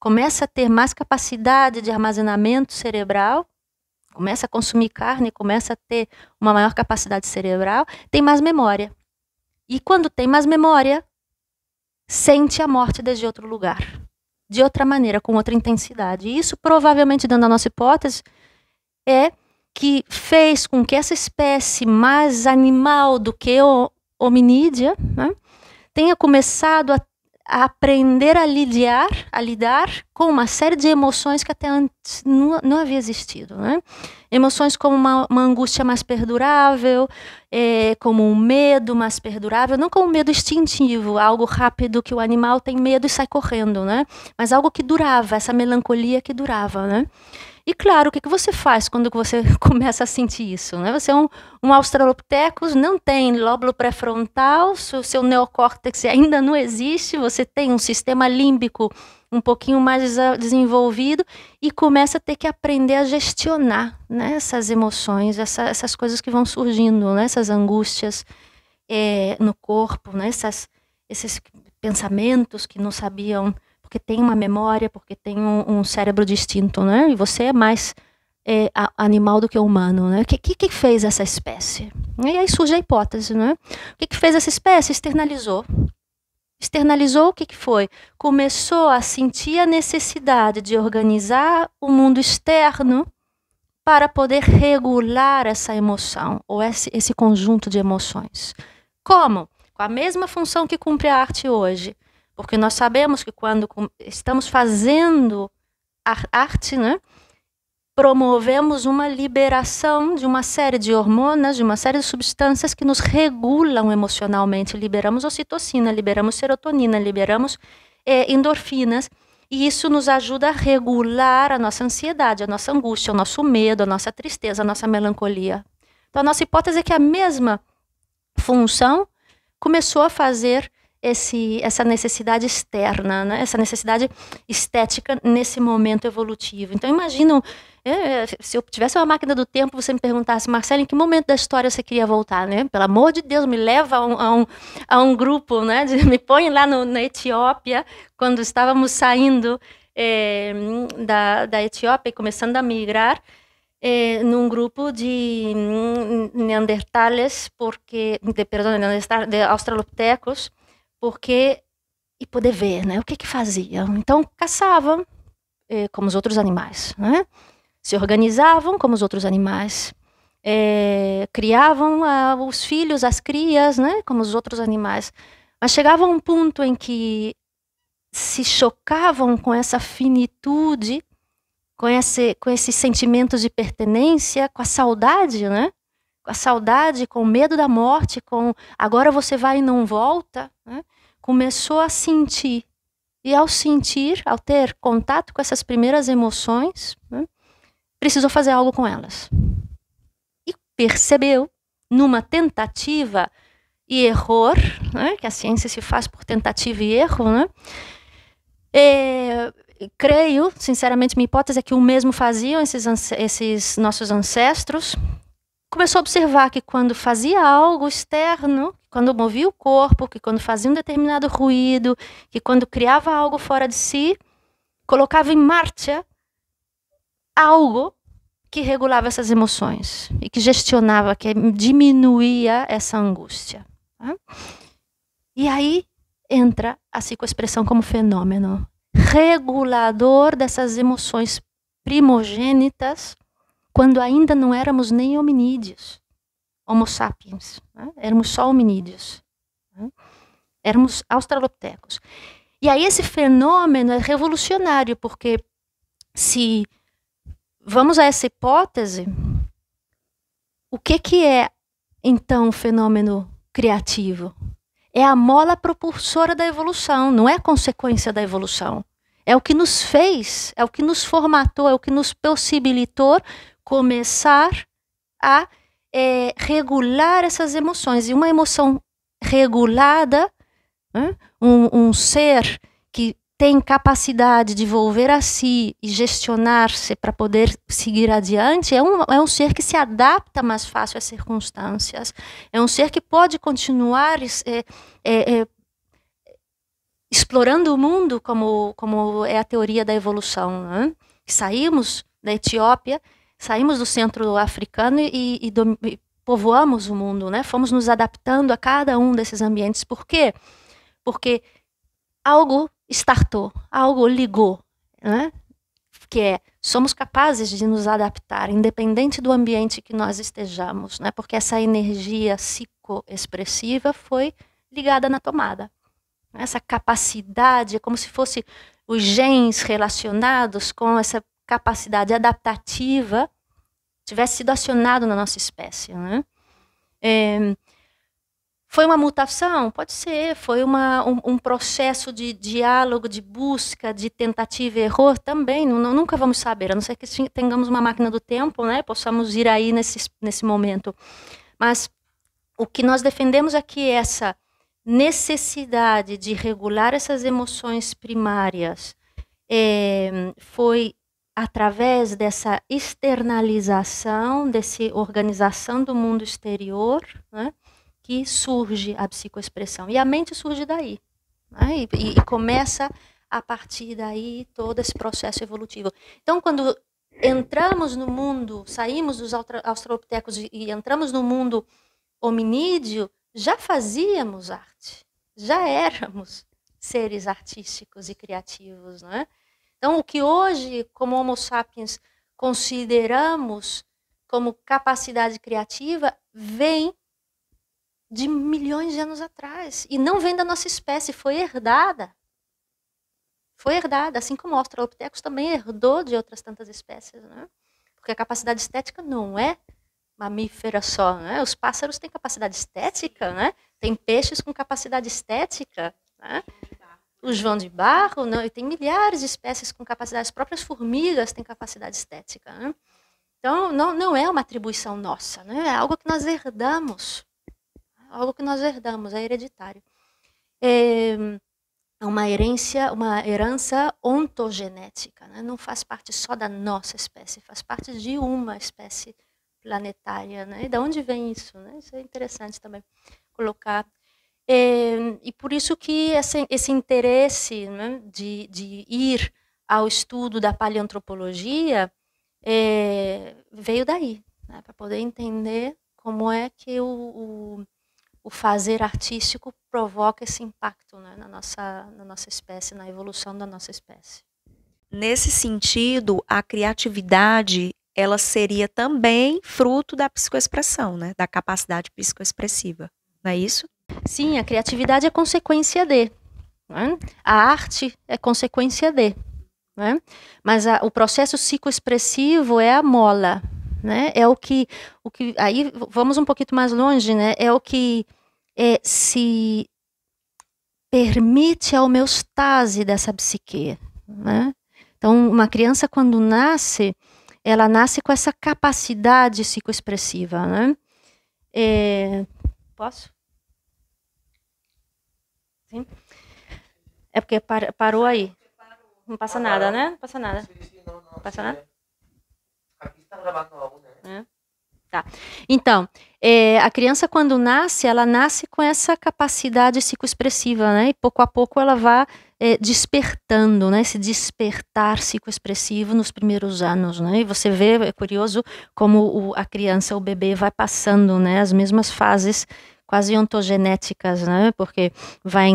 começa a ter mais capacidade de armazenamento cerebral, começa a consumir carne, começa a ter uma maior capacidade cerebral, tem mais memória. E quando tem mais memória, sente a morte desde outro lugar de outra maneira, com outra intensidade. E isso, provavelmente, dando a nossa hipótese, é que fez com que essa espécie mais animal do que hominídea né, tenha começado a, a, aprender a lidiar, a lidar com uma série de emoções que até antes não, não havia existido. Né? Emoções como uma, uma angústia mais perdurável, é, como um medo mais perdurável, não como um medo instintivo, algo rápido que o animal tem medo e sai correndo, né? Mas algo que durava, essa melancolia que durava, né? E claro, o que, você faz quando você começa a sentir isso? Né? Você é um, um australopithecus, não tem lóbulo pré-frontal, seu, seu neocórtex ainda não existe, você tem um sistema límbico um pouquinho mais desenvolvido e começa a ter que aprender a gestionar né, essas emoções, essa, essas coisas que vão surgindo, né, essas angústias é, no corpo, né, essas, esses pensamentos que não sabiam, porque tem uma memória, porque tem um, um cérebro distinto, né, e você é mais é, animal do que humano, né? O que, que, que, fez essa espécie? E aí surge a hipótese, né? O que, que fez essa espécie? Externalizou Externalizou o que, que foi? Começou a sentir a necessidade de organizar o mundo externo para poder regular essa emoção ou esse, esse conjunto de emoções. Como? Com a mesma função que cumpre a arte hoje. Porque nós sabemos que quando estamos fazendo arte, né, promovemos uma liberação de uma série de hormonas, de uma série de substâncias que nos regulam emocionalmente. Liberamos ocitocina, liberamos serotonina, liberamos é, endorfinas. E isso nos ajuda a regular a nossa ansiedade, a nossa angústia, o nosso medo, a nossa tristeza, a nossa melancolia. Então, a nossa hipótese é que a mesma função começou a fazer esse, essa necessidade externa, né? essa necessidade estética nesse momento evolutivo. Então, imagina é, é se eu tivesse uma máquina do tempo, você me perguntasse, Marcelo, em que momento da história você queria voltar, né? Pelo amor de Deus, me leva a um, a um, a um grupo, né? De, me põe lá no, na Etiópia, quando estávamos saindo é, da, da Etiópia e começando a migrar, é, num grupo de hum, neandertales, porque, de, perdão, de australopitecos, porque e poder ver, né? O que que faziam? Então caçavam, eh, como os outros animais, né? se organizavam como os outros animais, é, criavam ah, os filhos, as crias, né, como os outros animais. Mas chegava um ponto em que se chocavam com essa finitude, com, esse, com esses sentimentos de pertenência, com a saudade, né? Com a saudade, com o medo da morte, com agora você vai e não volta, né? começou a sentir. E ao sentir, ao ter contato com essas primeiras emoções, né? precisou fazer algo com elas. E percebeu, numa tentativa e erro, né, que a ciência se faz por tentativa e erro, né, é, creio, sinceramente, minha hipótese é que o mesmo faziam esses, esses nossos ancestros. Começou a observar que quando fazia algo externo, quando movia o corpo, que quando fazia um determinado ruído, que quando criava algo fora de si, colocava em marcha algo que regulava essas emoções e que gestionava, que diminuía essa angústia. Tá? E aí entra a psicoexpressão como fenômeno regulador dessas emoções primogênitas quando ainda não éramos nem hominídeos, homo sapiens, né? éramos só hominídeos, né? éramos australopitecos. E aí esse fenômeno é revolucionário, porque se vamos a essa hipótese, o que, que é então o fenômeno criativo? É a mola propulsora da evolução, não é consequência da evolução. É o que nos fez, é o que nos formatou, é o que nos possibilitou começar a é, regular essas emoções. E uma emoção regulada, né? um, um ser que tem capacidade de volver a si e gestionar-se para poder seguir adiante, é um, é um ser que se adapta mais fácil às circunstâncias, é um ser que pode continuar é, é, é, explorando o mundo, como, como é a teoria da evolução. Né? Saímos da Etiópia, saímos do centro africano e, e, do, e povoamos o mundo, né? fomos nos adaptando a cada um desses ambientes. Por quê? Porque algo startou, algo ligou, né? que é somos capazes de nos adaptar, independente do ambiente que nós estejamos, né? porque essa energia psicoexpressiva foi ligada na tomada. Essa capacidade, é como se fosse os genes relacionados com essa capacidade adaptativa tivesse sido acionado na nossa espécie. Né? É, foi uma mutação? Pode ser. Foi uma, um, um processo de diálogo, de busca, de tentativa e erro também. nunca vamos saber, a não ser que tenhamos uma máquina do tempo, né? possamos ir aí nesse, nesse momento. Mas o que nós defendemos aqui é essa necessidade de regular essas emoções primárias. É, foi através dessa externalização, dessa organização do mundo exterior, né? que surge a psicoexpressão. E a mente surge daí. Né? E, e, começa a partir daí todo esse processo evolutivo. Então, quando entramos no mundo, saímos dos australopitecos e entramos no mundo hominídeo, já fazíamos arte, já éramos seres artísticos e criativos, não é? Então, o que hoje, como Homo sapiens, consideramos como capacidade criativa, vem de milhões de anos atrás e não vem da nossa espécie, foi herdada. Foi herdada, assim como o Australopithecus também herdou de outras tantas espécies, né? Porque a capacidade estética não é mamífera só, né? Os pássaros têm capacidade estética, né? Tem peixes com capacidade estética, né? o João de Barro, não, e tem milhares de espécies com capacidade as próprias, formigas têm capacidade estética. Né? Então, não, não é uma atribuição nossa, né? é algo que nós herdamos algo que nós herdamos, é hereditário. É, é uma herência, uma herança ontogenética, né? não faz parte só da nossa espécie, faz parte de uma espécie planetária, né? E da onde vem isso, né? Isso é interessante também colocar. É, e por isso que esse, esse interesse né, de, de ir ao estudo da paleantropologia é, veio daí, né, para poder entender como é que o, o, o fazer artístico provoca esse impacto né, na, nossa, na nossa espécie, na evolução da nossa espécie. Nesse sentido, a criatividade ela seria também fruto da psicoexpressão, né, da capacidade psicoexpressiva, não é isso? Sim, a criatividade é consequência de. Né? A arte é consequência de. Né? Mas a, o processo psicoexpressivo é a mola, né? É o que, o que aí vamos um pouquinho mais longe, né? É o que é, se permite a homeostase dessa psique, né? Então, uma criança quando nasce, ela nasce com essa capacidade psicoexpressiva, né? É, posso? Sim. É porque par, parou aí. Não passa nada, né? Não passa nada. Não passa nada? Aqui está algo, né? É. Tá. Então, é, a criança quando nasce, ela nasce com essa capacidade psicoexpressiva, né? E pouco a pouco ela vai é, despertando, né? Esse despertar psicoexpressivo nos primeiros anos, né? E você vê, é curioso como o, a criança, o bebê vai passando, né? As mesmas fases quase ontogenéticas, né? Porque vai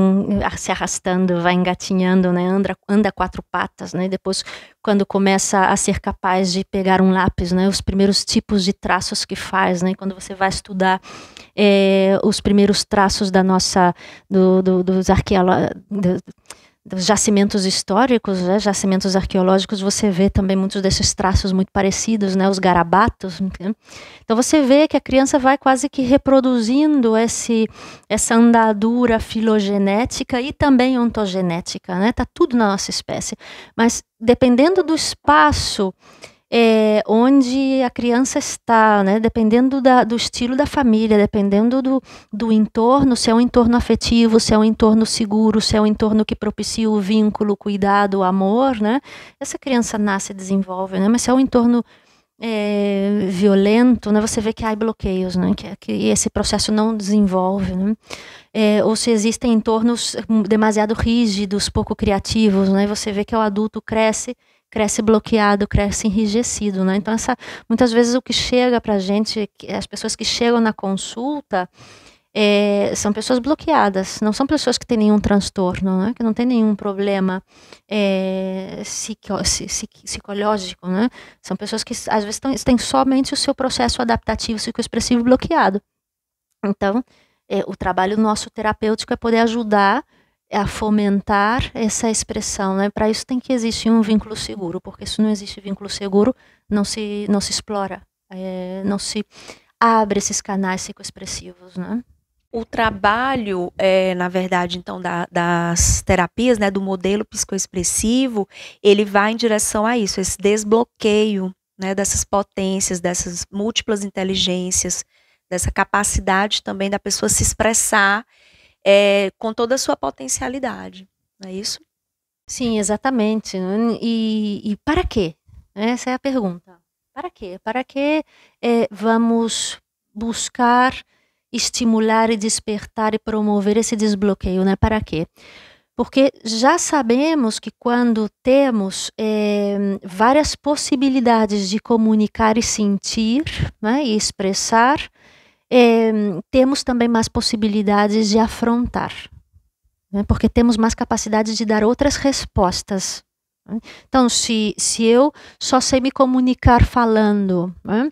se arrastando, vai engatinhando, né? Anda, anda quatro patas, né? depois, quando começa a ser capaz de pegar um lápis, né? Os primeiros tipos de traços que faz, né? Quando você vai estudar é, os primeiros traços da nossa do, do, dos arqueólogos dos jacimentos históricos, né, jacimentos arqueológicos, você vê também muitos desses traços muito parecidos, né, os garabatos. Então você vê que a criança vai quase que reproduzindo esse, essa andadura filogenética e também ontogenética, né? Tá tudo na nossa espécie, mas dependendo do espaço é, onde a criança está, né? dependendo da, do estilo da família, dependendo do, do entorno, se é um entorno afetivo, se é um entorno seguro, se é um entorno que propicia o vínculo, o cuidado, o amor, né? essa criança nasce e desenvolve, né? mas se é um entorno é, violento, né? você vê que há bloqueios, né? que, que esse processo não desenvolve. Né? É, ou se existem entornos hum, demasiado rígidos, pouco criativos, né? você vê que o adulto cresce cresce bloqueado, cresce enrijecido, né? Então essa, muitas vezes o que chega para a gente, as pessoas que chegam na consulta é, são pessoas bloqueadas, não são pessoas que têm nenhum transtorno, né? Que não têm nenhum problema é, psico, psicológico, né? São pessoas que às vezes têm somente o seu processo adaptativo psicoexpressivo bloqueado. Então é, o trabalho nosso terapêutico é poder ajudar a fomentar essa expressão, né? Para isso tem que existir um vínculo seguro, porque se não existe vínculo seguro, não se não se explora, é, não se abre esses canais psicoexpressivos, né? O trabalho, é, na verdade, então, da, das terapias, né, do modelo psicoexpressivo, ele vai em direção a isso, esse desbloqueio, né, dessas potências, dessas múltiplas inteligências, dessa capacidade também da pessoa se expressar é, com toda a sua potencialidade. Não é isso? Sim, exatamente. Né? E, e para quê? Essa é a pergunta. Para quê? Para que é, vamos buscar estimular e despertar e promover esse desbloqueio, né? Para quê? Porque já sabemos que quando temos é, várias possibilidades de comunicar e sentir né, e expressar, é, temos também mais possibilidades de afrontar, né? porque temos mais capacidade de dar outras respostas. Né? Então, se, se eu só sei me comunicar falando, né?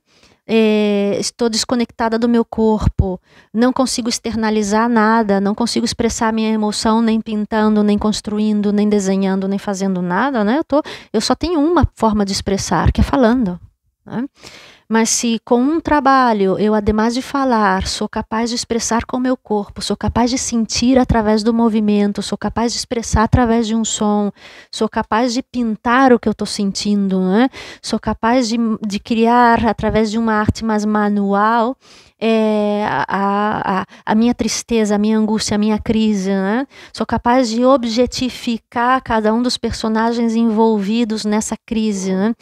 é, estou desconectada do meu corpo, não consigo externalizar nada, não consigo expressar minha emoção nem pintando, nem construindo, nem desenhando, nem fazendo nada, né? Eu, tô, eu só tenho uma forma de expressar, que é falando. Né? Mas se com um trabalho eu, ademais de falar, sou capaz de expressar com o meu corpo, sou capaz de sentir através do movimento, sou capaz de expressar através de um som, sou capaz de pintar o que eu estou sentindo, né? sou capaz de, de criar através de uma arte mais manual, é, a, a, a, minha tristeza, a minha angústia, a minha crise. Né? Sou capaz de objetificar cada um dos personagens envolvidos nessa crise. Né?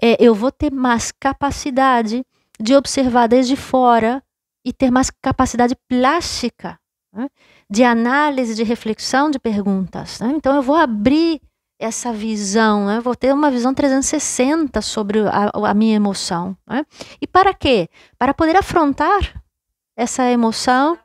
É, eu vou ter mais capacidade de observar desde fora e ter mais capacidade plástica né? de análise, de reflexão de perguntas. Né? Então, eu vou abrir essa visão, né? vou ter uma visão 360 sobre a, a minha emoção. Né? E para quê? Para poder afrontar essa emoção.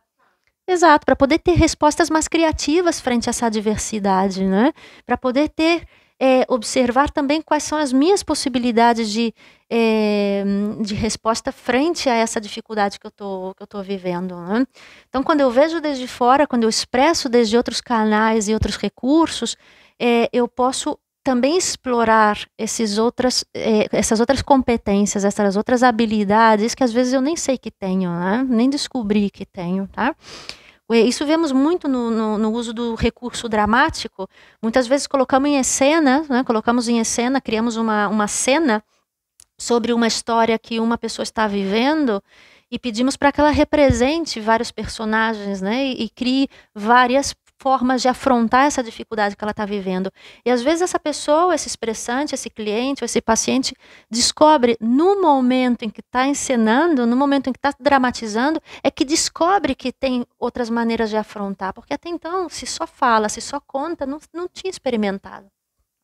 Exato, para poder ter respostas mais criativas frente a essa adversidade, né? Para poder ter é, observar também quais são as minhas possibilidades de, é, de resposta frente a essa dificuldade que eu estou vivendo. Né? Então, quando eu vejo desde fora, quando eu expresso desde outros canais e outros recursos, é, eu posso também explorar esses outras, é, essas outras competências, essas outras habilidades que às vezes eu nem sei que tenho, né? nem descobri que tenho, tá? É, isso vemos muito no, no, no, uso do recurso dramático. Muitas vezes colocamos em cena, né? colocamos em cena, criamos uma, uma cena sobre uma história que uma pessoa está vivendo e pedimos para que ela represente vários personagens, né? E, e crie várias formas de afrontar essa dificuldade que ela está vivendo. E às vezes essa pessoa, esse expressante, esse cliente, esse paciente, descobre no momento em que está encenando, no momento em que está dramatizando, é que descobre que tem outras maneiras de afrontar. Porque até então, se só fala, se só conta, não, não tinha experimentado.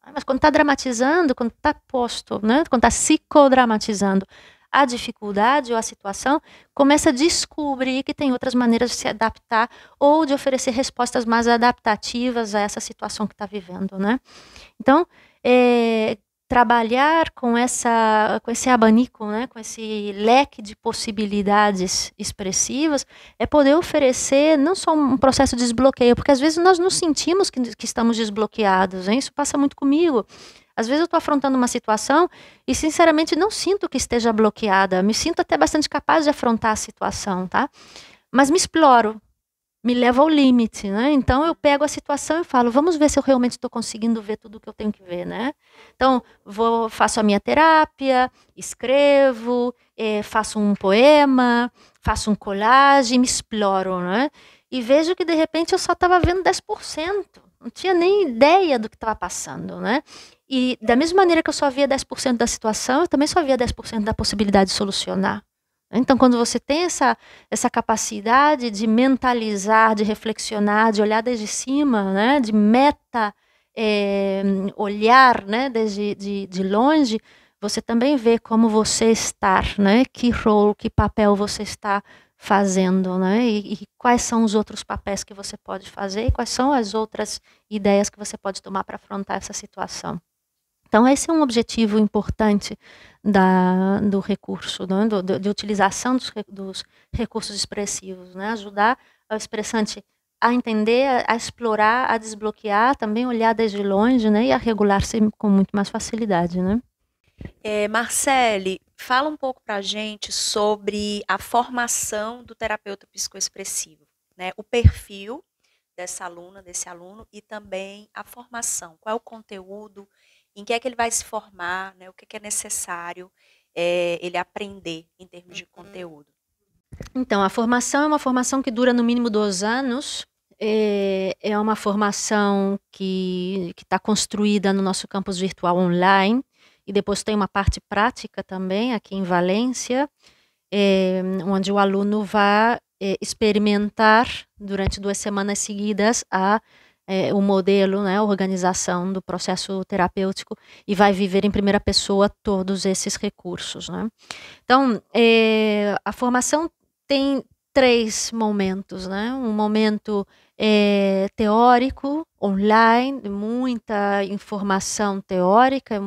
Ah, mas quando está dramatizando, quando está posto, né? quando está psicodramatizando, a dificuldade ou a situação, começa a descobrir que tem outras maneiras de se adaptar ou de oferecer respostas mais adaptativas a essa situação que está vivendo, né? Então, é, trabalhar com essa com esse abanico, né, com esse leque de possibilidades expressivas, é poder oferecer não só um processo de desbloqueio, porque às vezes nós nos sentimos que, que estamos desbloqueados, hein? isso passa muito comigo. Às vezes eu estou afrontando uma situação e, sinceramente, não sinto que esteja bloqueada. Me sinto até bastante capaz de afrontar a situação, tá? Mas me exploro, me levo ao limite, né? Então eu pego a situação e falo, vamos ver se eu realmente estou conseguindo ver tudo que eu tenho que ver, né? Então vou faço a minha terapia, escrevo, eh, faço um poema, faço um collage, me exploro, né? E vejo que de repente eu só estava vendo 10%, não tinha nem ideia do que estava passando, né? E da mesma maneira que eu só via 10% da situação, eu também só via 10% da possibilidade de solucionar. Então, quando você tem essa, essa capacidade de mentalizar, de reflexionar, de olhar desde cima, né, de meta é, olhar né, desde de, de longe, você também vê como você está, né, que rol, que papel você está fazendo, né, e, e quais são os outros papéis que você pode fazer e quais são as outras ideias que você pode tomar para afrontar essa situação. Então, esse é um objetivo importante da, do recurso, né, do, de, de utilização dos, dos, recursos expressivos, né, ajudar o expressante a entender, a, a, explorar, a desbloquear, também olhar desde longe né, e a regular-se com muito mais facilidade. Né. É, Marcele, fala um pouco para a gente sobre a formação do terapeuta psicoexpressivo, né, o perfil dessa aluna, desse aluno e também a formação, qual é o conteúdo em que é que ele vai se formar, né? o que é, que é necessário é, ele aprender em termos de uhum. conteúdo. Então, a formação é uma formação que dura no mínimo dois anos, eh, é, uma formação que está construída no nosso campus virtual online, e depois tem uma parte prática também aqui em Valência, é, onde o aluno vai experimentar durante duas semanas seguidas a é, o modelo, né, a organização do processo terapêutico e vai viver em primeira pessoa todos esses recursos. Né? Então, é, a formação tem três momentos, né? Um momento é, teórico, online, muita informação teórica.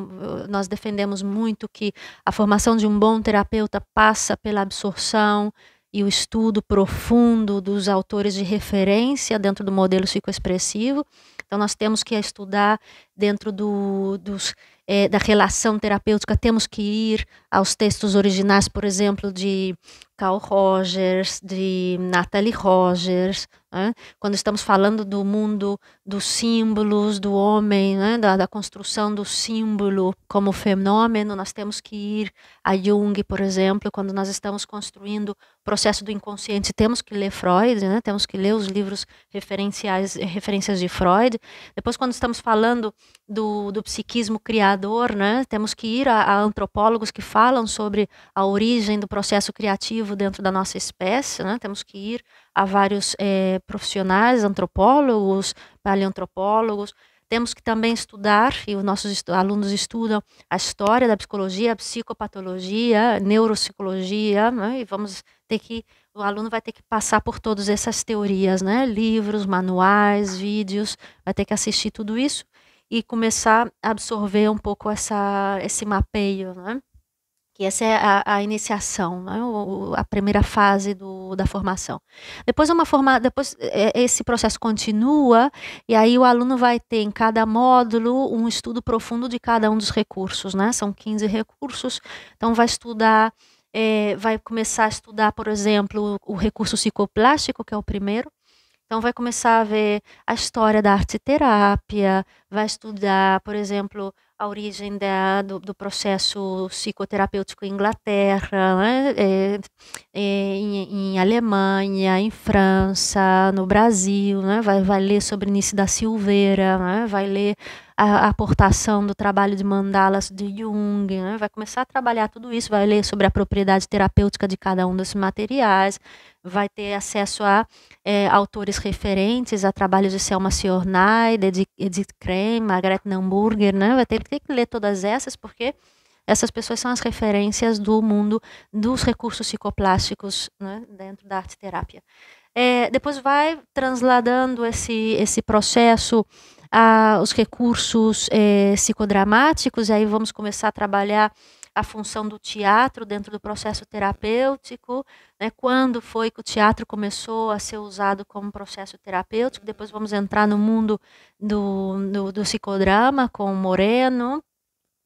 Nós defendemos muito que a formação de um bom terapeuta passa pela absorção e o estudo profundo dos autores de referência dentro do modelo psicoexpressivo. Então, nós temos que estudar dentro do, dos, é, da relação terapêutica, temos que ir aos textos originais, por exemplo, de Carl Rogers, de Natalie Rogers, né? quando estamos falando do mundo dos símbolos, do homem, né? da, da, construção do símbolo como fenômeno, nós temos que ir a Jung, por exemplo, quando nós estamos construindo o processo do inconsciente, temos que ler Freud, né? temos que ler os livros referenciais, referências de Freud. Depois, quando estamos falando do, do psiquismo criador, né? temos que ir a, a antropólogos que falam sobre a origem do processo criativo dentro da nossa espécie, né? temos que ir a vários é, profissionais, antropólogos, paleantropólogos, temos que também estudar, e os nossos estu alunos estudam a história da psicologia, a psicopatologia, neuropsicologia, né? e vamos ter que, o aluno vai ter que passar por todas essas teorias, né? livros, manuais, vídeos, vai ter que assistir tudo isso e começar a absorver um pouco essa, esse mapeio, né? que essa é a, a iniciação, né? o, a primeira fase do, da formação. Depois, é uma forma, depois é, é, esse processo continua e aí o aluno vai ter em cada módulo um estudo profundo de cada um dos recursos, né? São 15 recursos, então vai estudar, é, vai começar a estudar, por exemplo, o recurso psicoplástico, que é o primeiro, então, vai começar a ver a história da arte terapia, vai estudar, por exemplo, a origem da, do, do, processo psicoterapêutico em Inglaterra, né? é, é, em, em, Alemanha, em França, no Brasil, né? vai, vai ler sobre Nice da Silveira, né? vai ler a aportação do trabalho de mandalas de Jung, né? vai começar a trabalhar tudo isso, vai ler sobre a propriedade terapêutica de cada um desses materiais, vai ter acesso a é, autores referentes, a trabalhos de Selma Siornaide, de Edith Krem, Margaret Namburger, né? vai ter, ter que ler todas essas, porque essas pessoas são as referências do mundo dos recursos psicoplásticos né, dentro da arte terapia. É, depois vai transladando esse, esse processo a, os recursos é, psicodramáticos, e aí vamos começar a trabalhar a função do teatro dentro do processo terapêutico, né, quando foi que o teatro começou a ser usado como processo terapêutico, depois vamos entrar no mundo do, do, do psicodrama com Moreno,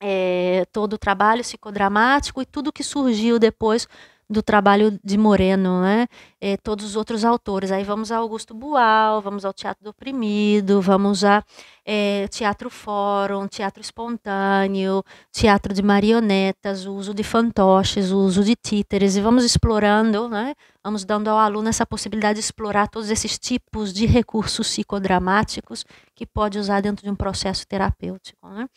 é, todo o trabalho psicodramático e tudo que surgiu depois do trabalho de Moreno, né? É, todos os outros autores. Aí vamos a Augusto Boal, vamos ao Teatro do Oprimido, vamos a é, Teatro Fórum, Teatro Espontâneo, Teatro de Marionetas, o uso de fantoches, o uso de títeres, e vamos explorando, né? Vamos dando ao aluno essa possibilidade de explorar todos esses tipos de recursos psicodramáticos que pode usar dentro de um processo terapêutico. Né?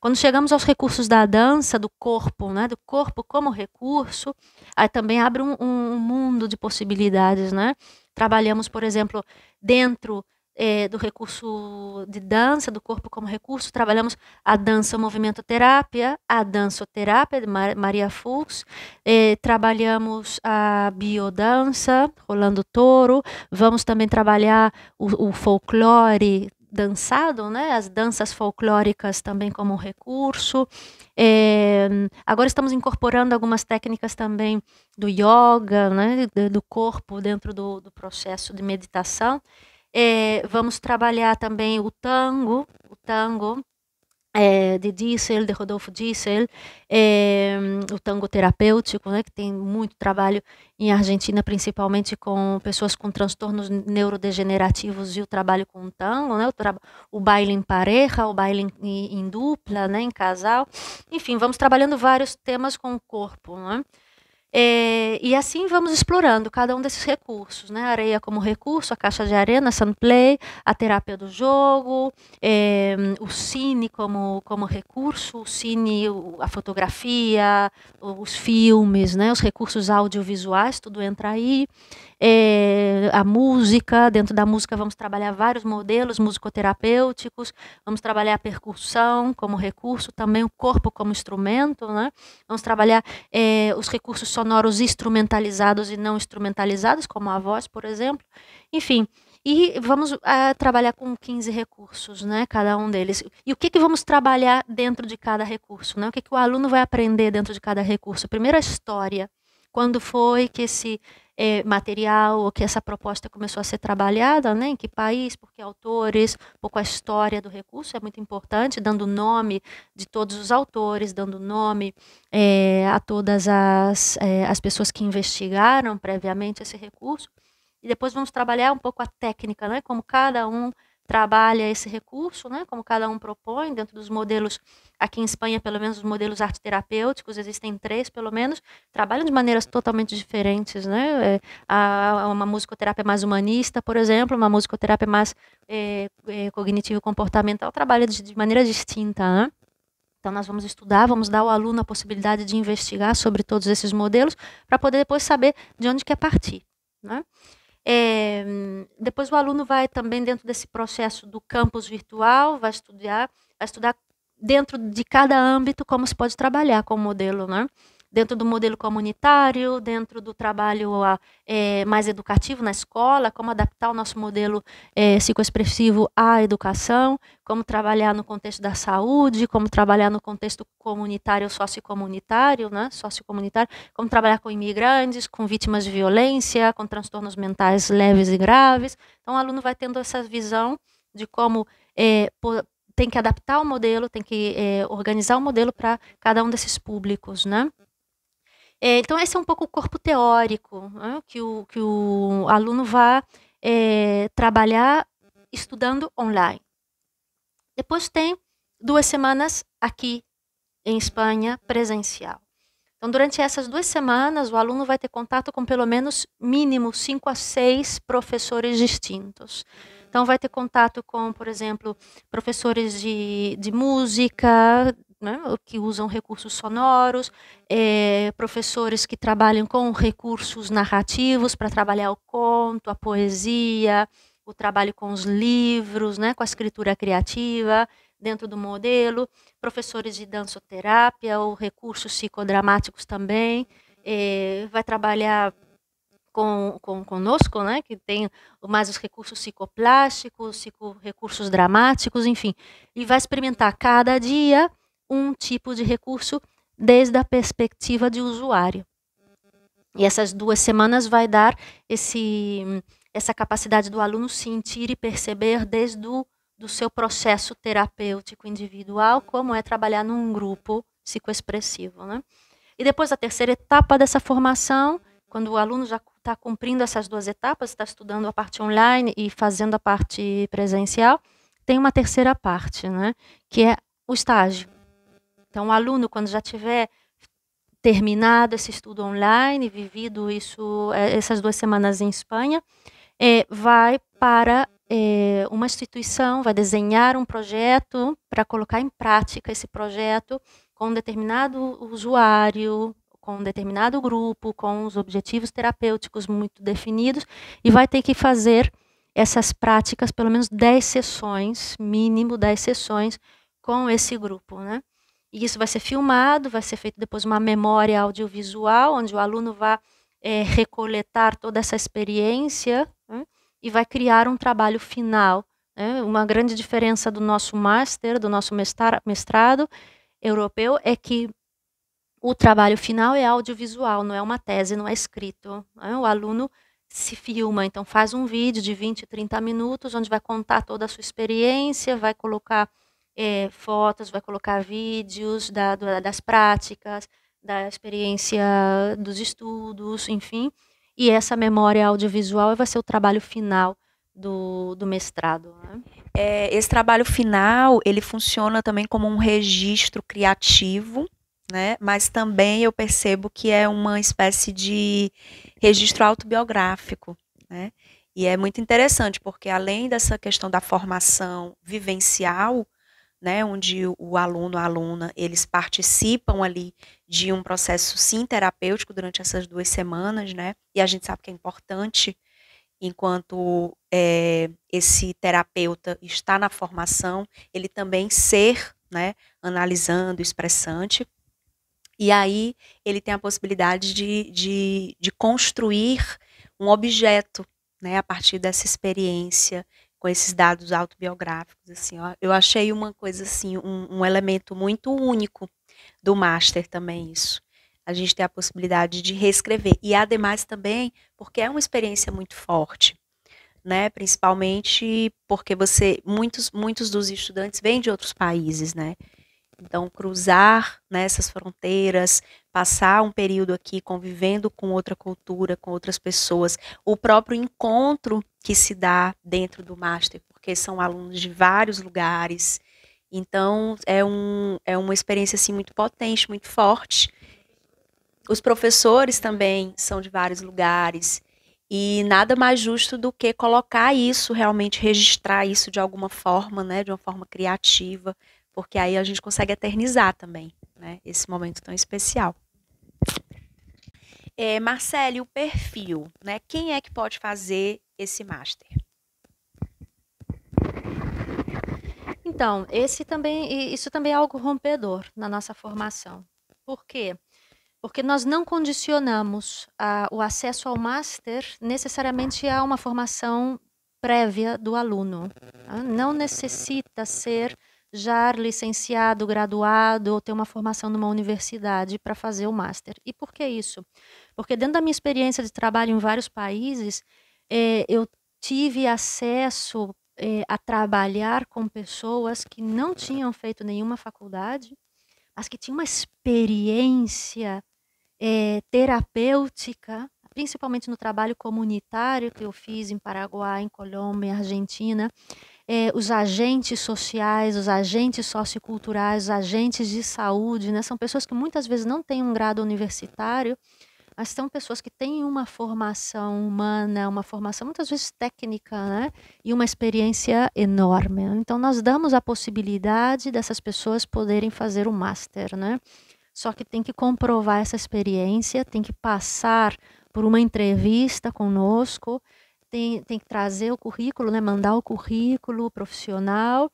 Quando chegamos aos recursos da dança, do corpo, né, do corpo como recurso, aí também abre um, um mundo de possibilidades. Né? Trabalhamos, por exemplo, dentro é, do recurso de dança, do corpo como recurso, trabalhamos a dança movimento terapia, a dançoterapia de Maria Fuchs, é, trabalhamos a biodança, Rolando Touro vamos também trabalhar o, o folclore dançado, né? As danças folclóricas também como recurso. É, agora estamos incorporando algumas técnicas também do yoga, né? Do corpo dentro do, do processo de meditação. É, vamos trabalhar também o tango, o tango é, de Diesel, de Rodolfo Diesel, é, o tango terapêutico, né, que tem muito trabalho em Argentina, principalmente com pessoas com transtornos neurodegenerativos e o trabalho com o tango, né, o, o baile em pareja, o baile em, em, dupla, né, em casal. Enfim, vamos trabalhando vários temas com o corpo. Né. É, e assim vamos explorando cada um desses recursos, né? A areia como recurso, a caixa de arena, Sunplay, a terapia do jogo, é, o cine como, como recurso, o cine, a fotografia, os filmes, né? Os recursos audiovisuais, tudo entra aí é, a música, dentro da música vamos trabalhar vários modelos musicoterapêuticos, vamos trabalhar a percussão como recurso, também o corpo como instrumento, né? vamos trabalhar é, os recursos sonoros instrumentalizados e não instrumentalizados, como a voz, por exemplo, enfim. E vamos ah, trabalhar com 15 recursos, né? Cada um deles. E o que, que vamos trabalhar dentro de cada recurso? Né? O que, que o aluno vai aprender dentro de cada recurso? Primeiro, a história. Quando foi que esse é, material ou que essa proposta começou a ser trabalhada, né? em que país, por que autores, um pouco a história do recurso é muito importante, dando nome de todos os autores, dando nome é, a todas as, é, as pessoas que investigaram previamente esse recurso. E depois vamos trabalhar um pouco a técnica, né? como cada um trabalha esse recurso, né, como cada um propõe, dentro dos modelos, aqui em Espanha, pelo menos os modelos arteterapêuticos, existem três, pelo menos, trabalham de maneiras totalmente diferentes, né, é, uma musicoterapia mais humanista, por exemplo, uma musicoterapia mais é, é, cognitivo-comportamental, trabalha de, de maneira distinta, né? Então, nós vamos estudar, vamos dar ao aluno a possibilidade de investigar sobre todos esses modelos, para poder depois saber de onde quer é partir. Né? É, depois o aluno vai também dentro desse processo do campus virtual, vai estudar, vai estudar dentro de cada âmbito como se pode trabalhar com o modelo, né? dentro do modelo comunitário, dentro do trabalho é, mais educativo na escola, como adaptar o nosso modelo é, psicoexpressivo à educação, como trabalhar no contexto da saúde, como trabalhar no contexto comunitário, sociocomunitário, né, sociocomunitário, como trabalhar com imigrantes, com vítimas de violência, com transtornos mentais leves e graves. Então, o aluno vai tendo essa visão de como é, tem que adaptar o modelo, tem que é, organizar o modelo para cada um desses públicos, né? É, então, esse é um pouco o corpo teórico né, que, o, que o aluno vai é, trabalhar estudando online. Depois tem duas semanas aqui em Espanha, presencial. Então, durante essas duas semanas, o aluno vai ter contato com pelo menos mínimo cinco a seis professores distintos. Então, vai ter contato com, por exemplo, professores de, de música, né, que usam recursos sonoros, é, professores que trabalham com recursos narrativos para trabalhar o conto, a poesia, o trabalho com os livros, né, com a escritura criativa dentro do modelo, professores de dançoterapia ou recursos psicodramáticos também, é, vai trabalhar com, com, conosco, né, que tem mais os recursos psicoplásticos, psico, recursos dramáticos, enfim, e vai experimentar cada dia um tipo de recurso desde a perspectiva de usuário. E essas duas semanas vai dar esse, essa capacidade do aluno sentir e perceber desde o do seu processo terapêutico individual, como é trabalhar num grupo psicoexpressivo. Né? E depois a terceira etapa dessa formação, quando o aluno já está cumprindo essas duas etapas, está estudando a parte online e fazendo a parte presencial, tem uma terceira parte, né? que é o estágio então, o aluno, quando já tiver terminado esse estudo online, vivido isso, eh, essas duas semanas em Espanha, é, vai para é, uma instituição, vai desenhar um projeto para colocar em prática esse projeto com um determinado usuário, com um determinado grupo, com os objetivos terapêuticos muito definidos, e vai ter que fazer essas práticas, pelo menos 10 sessões, mínimo 10 sessões, com esse grupo, né? E isso vai ser filmado, vai ser feito depois uma memória audiovisual, onde o aluno vai é, recoletar toda essa experiência né, e vai criar um trabalho final. Né. Uma grande diferença do nosso master, do nosso mestrado europeu, é que o trabalho final é audiovisual, não é uma tese, não é escrito. Né. O aluno se filma, então faz um vídeo de 20, 30 minutos, onde vai contar toda a sua experiência, vai colocar é, fotos, vai colocar vídeos da, das práticas, da experiência dos estudos, enfim. E essa memória audiovisual vai ser o trabalho final do, do mestrado. Né? É, esse trabalho final, ele funciona também como um registro criativo, né? mas também eu percebo que é uma espécie de registro autobiográfico. Né? E é muito interessante, porque além dessa questão da formação vivencial, né, onde o aluno, a aluna, eles participam ali de um processo sim terapêutico durante essas duas semanas, né, e a gente sabe que é importante enquanto é, esse terapeuta está na formação, ele também ser, né, analisando, expressante, e aí ele tem a possibilidade de, de, de construir um objeto, né, a partir dessa experiência com esses dados autobiográficos, assim, ó, eu achei uma coisa assim, um, um elemento muito único do master também isso. A gente tem a possibilidade de reescrever e ademais também porque é uma experiência muito forte, né? Principalmente porque você muitos muitos dos estudantes vêm de outros países, né? Então, cruzar né, fronteiras, passar um período aqui convivendo com outra cultura, com outras pessoas, o próprio encontro que se dá dentro do Master, porque são alunos de vários lugares. Então, é, um, é uma experiência assim, muito potente, muito forte. Os professores também são de vários lugares. E nada mais justo do que colocar isso, realmente registrar isso de alguma forma, né, de uma forma criativa, porque aí a gente consegue eternizar também né, esse momento tão especial. É, Marcele, o perfil, né? Quem é que pode fazer esse master? Então, esse também, isso também é algo rompedor na nossa formação. Por quê? Porque nós não condicionamos a, o acesso ao master necessariamente a uma formação prévia do aluno. Não necessita ser já licenciado, graduado ou ter uma formação numa universidade para fazer o master. E por que isso? Porque dentro da minha experiência de trabalho em vários países, é, eu tive acesso é, a trabalhar com pessoas que não tinham feito nenhuma faculdade, mas que tinham uma experiência é, terapêutica, principalmente no trabalho comunitário que eu fiz em Paraguai, em Colômbia, Argentina, é, os agentes sociais, os agentes socioculturais, os agentes de saúde, né? São pessoas que muitas vezes não têm um grado universitário, mas são pessoas que têm uma formação humana, uma formação muitas vezes técnica, né? E uma experiência enorme. Então, nós damos a possibilidade dessas pessoas poderem fazer o master, né? Só que tem que comprovar essa experiência, tem que passar por uma entrevista conosco, tem, tem que trazer o currículo, né, mandar o currículo profissional,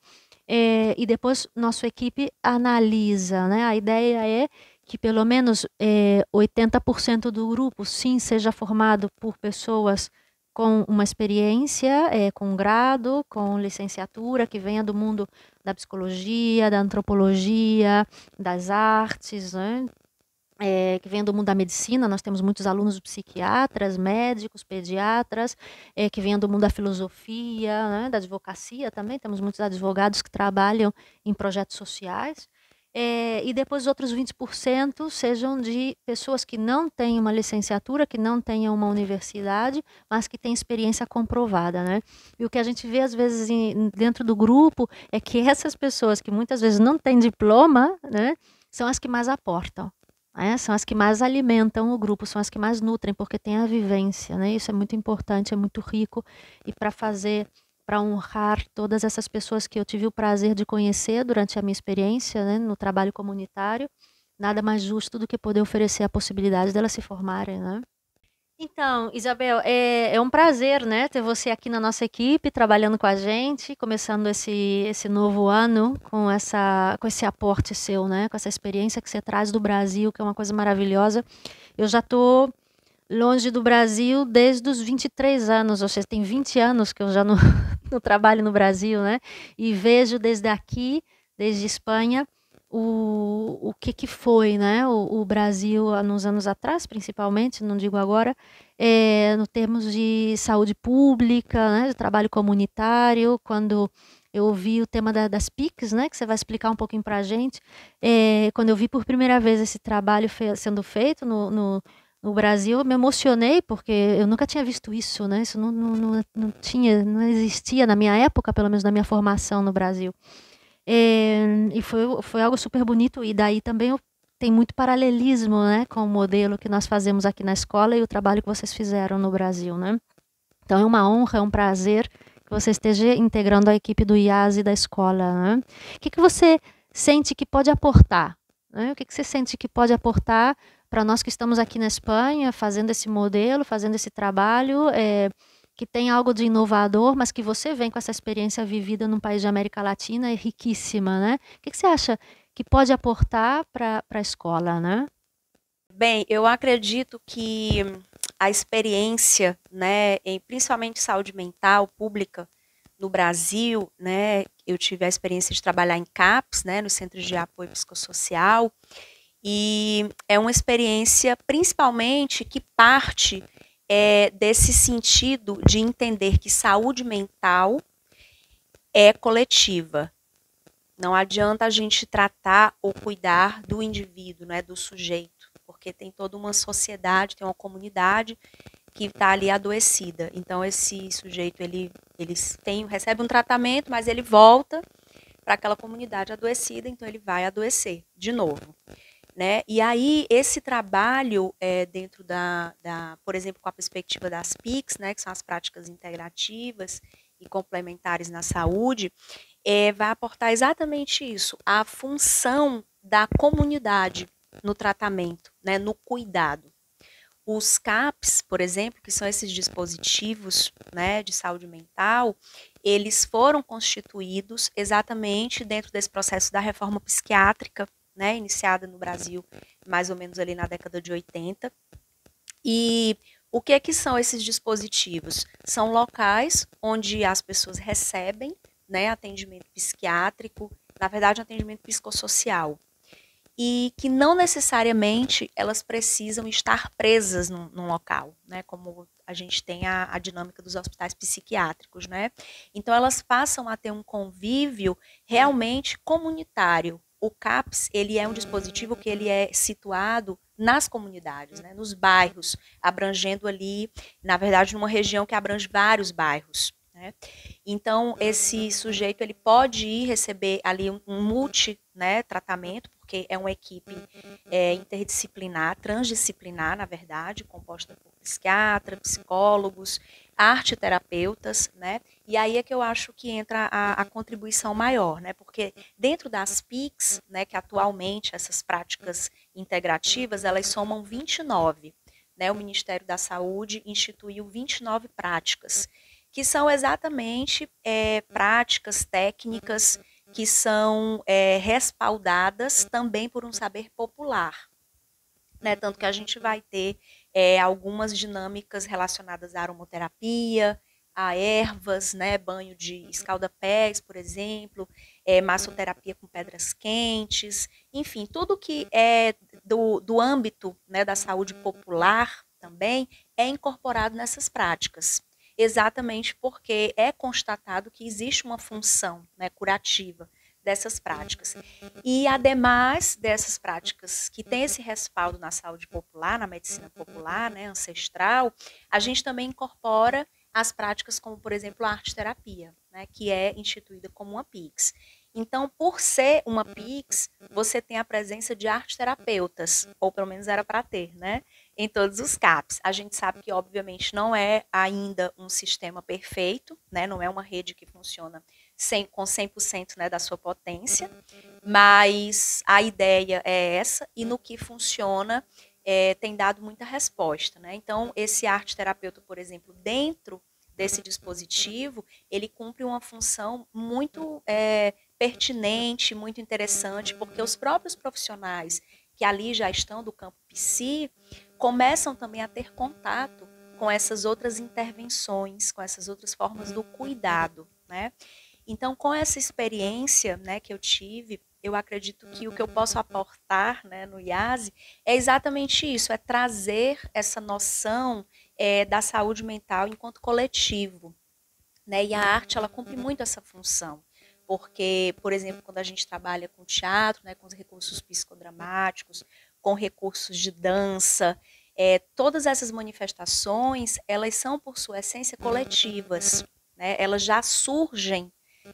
é, e depois nossa equipe analisa. Né? A ideia é que pelo menos é, eh, 80% do grupo, sim, seja formado por pessoas com uma experiência, é, com grado, com licenciatura, que venha do mundo da psicologia, da antropologia, das artes, né? é, que vem do mundo da medicina, nós temos muitos alunos psiquiatras, médicos, pediatras, é, que vêm do mundo da filosofia, né, da advocacia também, temos muitos advogados que trabalham em projetos sociais. É, e depois os outros 20% sejam de pessoas que não têm uma licenciatura, que não tenham uma universidade, mas que têm experiência comprovada, né? E o que a gente vê às vezes em, dentro do grupo é que essas pessoas que muitas vezes não têm diploma, né, são as que mais aportam né? são as que mais alimentam o grupo, são as que mais nutrem, porque tem a vivência, né? Isso é muito importante, é muito rico e para fazer para honrar todas essas pessoas que eu tive o prazer de conhecer durante a minha experiência né, no trabalho comunitário, nada mais justo do que poder oferecer a possibilidade delas se formarem, né? Então, Isabel, é, é, um prazer, né, ter você aqui na nossa equipe, trabalhando com a gente, começando esse, esse novo ano com, essa, com esse aporte seu, né, com essa experiência que você traz do Brasil, que é uma coisa maravilhosa. Eu já estou longe do Brasil desde os 23 anos, ou seja, tem 20 anos que eu já não, não trabalho no Brasil, né, e vejo desde aqui, desde Espanha, o, o que, que foi né, o, o Brasil ah, nos anos atrás, principalmente, não digo agora, é, no termos de saúde pública, né, de trabalho comunitário, quando eu ouvi o tema da, das PICs, né, que você vai explicar um pouquinho para a gente, é, quando eu vi por primeira vez esse trabalho fe sendo feito no, no, no, Brasil, eu me emocionei, porque eu nunca tinha visto isso, né, isso não, não, não, não tinha, não existia na minha época, pelo menos na minha formação no Brasil. E, eh, e foi, foi algo super bonito. E daí também tem muito paralelismo né, com o modelo que nós fazemos aqui na escola e o trabalho que vocês fizeram no Brasil. Né? Então é uma honra, é um prazer que você esteja integrando a equipe do IASE da escola. Né? O que, que você sente que pode aportar? Né? O que, que você sente que pode aportar para nós que estamos aqui na Espanha, fazendo esse modelo, fazendo esse trabalho? É, que tem algo de inovador, mas que você vem com essa experiência vivida num país de América Latina é riquíssima, né? O que, que você acha que pode aportar para a escola, né? Bem, eu acredito que a experiência, né, em principalmente saúde mental pública no Brasil, né, eu tive a experiência de trabalhar em CAPS, né, no Centro de Apoio Psicossocial, e é uma experiência principalmente que parte é, desse sentido de entender que saúde mental é coletiva. Não adianta a gente tratar ou cuidar do indivíduo, né, do sujeito, porque tem toda uma sociedade, tem uma comunidade que está ali adoecida. Então esse sujeito ele, ele tem, recebe um tratamento, mas ele volta para aquela comunidade adoecida, então ele vai adoecer de novo. Né? E aí, esse trabalho é, dentro da, da, por exemplo, com a perspectiva das PICs, né, que são as práticas integrativas e complementares na saúde, é, vai aportar exatamente isso, a função da comunidade no tratamento, né, no cuidado. Os CAPs, por exemplo, que são esses dispositivos né, de saúde mental, eles foram constituídos exatamente dentro desse processo da reforma psiquiátrica né, iniciada no Brasil mais ou menos ali na década de 80. E o que é que são esses dispositivos? São locais onde as pessoas recebem né, atendimento psiquiátrico, na verdade, um atendimento psicossocial. E que não necessariamente elas precisam estar presas num, num local, né? Como a gente tem a, a, dinâmica dos hospitais psiquiátricos, né? Então elas passam a ter um convívio realmente comunitário, o CAPS ele é um dispositivo que ele é situado nas comunidades, né, nos bairros, abrangendo ali, na verdade, numa região que abrange vários bairros. Né? Então, esse sujeito ele pode ir receber ali um, um multi né, tratamento, porque é uma equipe é, interdisciplinar, transdisciplinar, na verdade, composta por psiquiatra, psicólogos, arteterapeutas, né? E aí é que eu acho que entra a, a, contribuição maior, né? Porque dentro das PICs, né, que atualmente essas práticas integrativas, elas somam 29, né? O Ministério da Saúde instituiu 29 práticas, que são exatamente é, práticas técnicas que são é, respaldadas também por um saber popular, né? Tanto que a gente vai ter é, algumas dinâmicas relacionadas à aromoterapia, a ervas, né, banho de uhum. escalda-pés, por exemplo, é, massoterapia com pedras quentes, enfim, tudo que uhum. é do, do âmbito né, da saúde uhum. popular também é incorporado nessas práticas, exatamente porque é constatado que existe uma função né, curativa dessas práticas. E, ademais dessas práticas que têm esse respaldo na saúde popular, na medicina popular, né, ancestral, a gente também incorpora as práticas como, por exemplo, a arte-terapia, né, que é instituída como uma pix. Então, por ser uma pix, você tem a presença de arteterapeutas, ou pelo menos era para ter, né? Em todos os CAPs. A gente sabe que, obviamente, não é ainda um sistema perfeito, né? Não é uma rede que funciona 100, com 100% né, da sua potência, mas a ideia é essa, e no que funciona é, tem dado muita resposta. Né? Então, esse arte terapeuta, por exemplo, dentro desse dispositivo, ele cumpre uma função muito é, pertinente, muito interessante, porque os próprios profissionais que ali já estão do campo psi começam também a ter contato com essas outras intervenções, com essas outras formas do cuidado, né? Então, com essa experiência né, que eu tive, eu acredito que o que eu posso uhum, uhum, uhum. aportar né, no IASE é exatamente isso, é trazer essa noção é, da saúde mental enquanto coletivo. Né? E a arte, ela cumpre muito essa função porque, por exemplo, quando a gente trabalha com teatro, né, com os recursos psicodramáticos, com recursos de dança, é, todas essas manifestações, elas são, por sua essência, coletivas. Né? Elas já surgem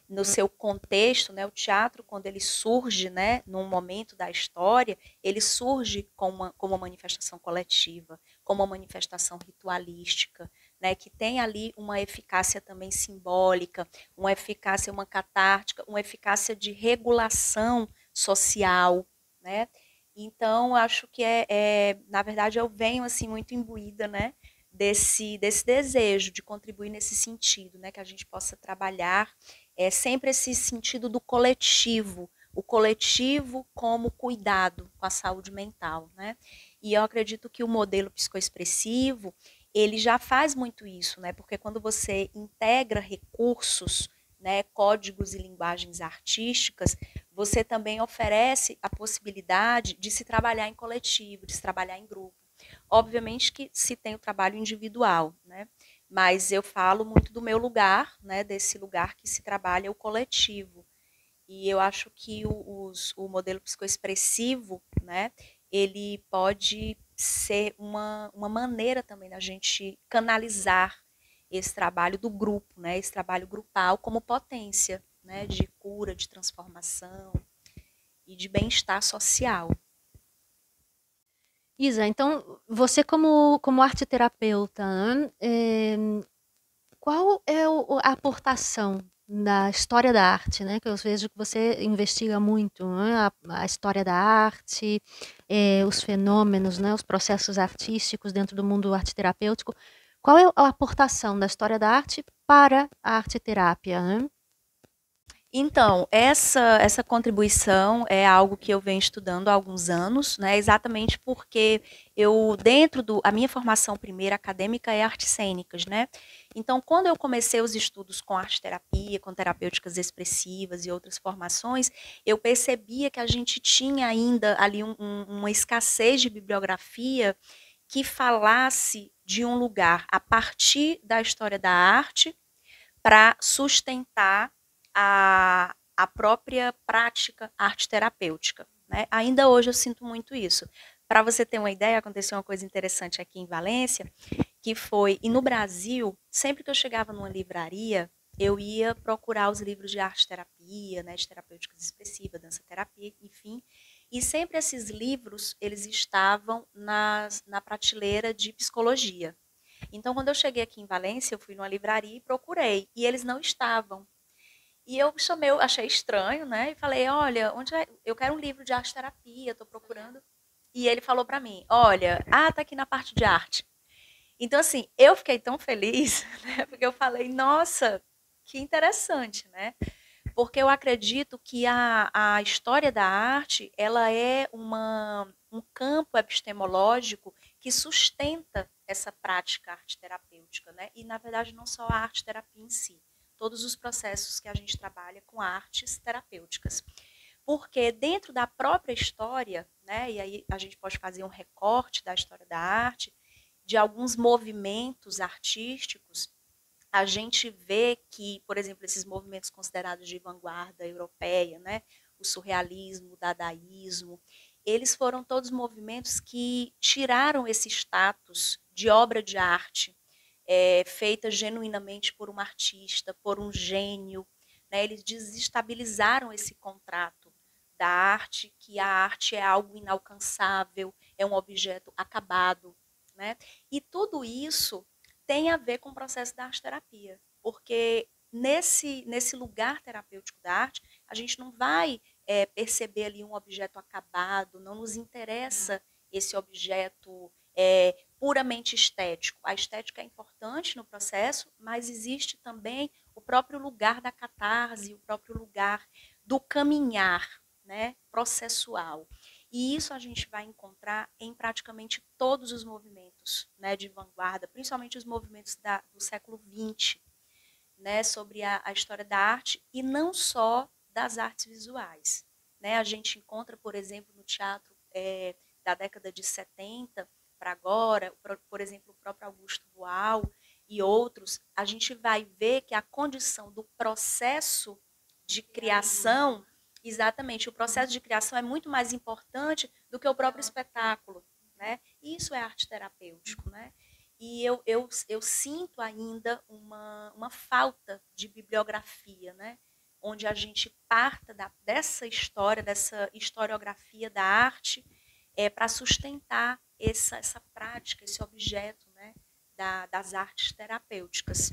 no seu contexto, né, o teatro, quando ele surge né, num momento da história, ele surge como uma, como uma manifestação coletiva, como uma manifestação ritualística, né, que tem ali uma eficácia também simbólica, uma eficácia, uma catártica, uma eficácia de regulação social. Né? Então, acho que é, é na verdade, eu venho assim muito imbuída né, desse, desse desejo de contribuir nesse sentido, né, que a gente possa trabalhar é sempre esse sentido do coletivo, o coletivo como cuidado com a saúde mental, né? E eu acredito que o modelo psicoexpressivo, ele já faz muito isso, né? Porque quando você integra recursos, né, códigos e linguagens artísticas, você também oferece a possibilidade de se trabalhar em coletivo, de se trabalhar em grupo. Obviamente que se tem o trabalho individual, né? mas eu falo muito do meu lugar, né, desse lugar que se trabalha o coletivo. E eu acho que o, os, o modelo psicoexpressivo, né, ele pode ser uma, uma maneira também da gente canalizar esse trabalho do grupo, né, esse trabalho grupal como potência né, de cura, de transformação e de bem-estar social. Isa, então você como, como terapeuta, é, eh, qual é a aportação da história da arte, né? Que eu vejo que você investiga muito né? a, a, história da arte, é, os fenômenos, né? Os processos artísticos dentro do mundo arte terapêutico. Qual é a aportação da história da arte para a arte Né? Então, essa, essa contribuição é algo que eu venho estudando há alguns anos, né, exatamente porque eu, dentro do. A minha formação primeira acadêmica é artes cênicas, né? Então, quando eu comecei os estudos com arte terapia, com terapêuticas expressivas e outras formações, eu percebia que a gente tinha ainda ali um, um, uma escassez de bibliografia que falasse de um lugar a partir da história da arte para sustentar a, a própria prática arte terapêutica. Né? Ainda hoje eu sinto muito isso. Para você ter uma ideia, aconteceu uma coisa interessante aqui em Valência, que foi, e no Brasil, sempre que eu chegava numa livraria, eu ia procurar os livros de arte terapia, né, de terapêutica expressiva, dança terapia, enfim, e sempre esses livros, eles estavam nas, na prateleira de psicologia. Então, quando eu cheguei aqui em Valência, eu fui numa livraria e procurei, e eles não estavam. E eu chamei, achei estranho, né? E falei, olha, onde é? eu quero um livro de arte terapia, estou procurando. E ele falou para mim, olha, ah, tá aqui na parte de arte. Então, assim, eu fiquei tão feliz, né? Porque eu falei, nossa, que interessante, né? Porque eu acredito que a, a história da arte, ela é uma, um campo epistemológico que sustenta essa prática arte terapêutica, né? E, na verdade, não só a arte terapia em si todos os processos que a gente trabalha com artes terapêuticas. Porque dentro da própria história, né, e aí a gente pode fazer um recorte da história da arte, de alguns movimentos artísticos, a gente vê que, por exemplo, esses movimentos considerados de vanguarda europeia, né, o surrealismo, o dadaísmo, eles foram todos movimentos que tiraram esse status de obra de arte é, feita genuinamente por um artista, por um gênio. Né? Eles desestabilizaram esse contrato da arte, que a arte é algo inalcançável, é um objeto acabado. Né? E tudo isso tem a ver com o processo da arte-terapia, porque nesse, nesse lugar terapêutico da arte, a gente não vai é, perceber ali um objeto acabado, não nos interessa esse objeto é, puramente estético. A estética é importante no processo, mas existe também o próprio lugar da catarse, o próprio lugar do caminhar né, processual. E isso a gente vai encontrar em praticamente todos os movimentos né, de vanguarda, principalmente os movimentos da, do século XX, né, sobre a, a, história da arte e não só das artes visuais. Né? A gente encontra, por exemplo, no teatro é, da década de 70, para agora, por exemplo, o próprio Augusto Boal e outros, a gente vai ver que a condição do processo de criação, exatamente, o processo de criação é muito mais importante do que o próprio espetáculo, né? E isso é arte terapêutico, né? E eu, eu, eu sinto ainda uma, uma falta de bibliografia, né? onde a gente parta da, dessa história, dessa historiografia da arte, é, para sustentar essa, essa prática, esse objeto né, da, das artes terapêuticas.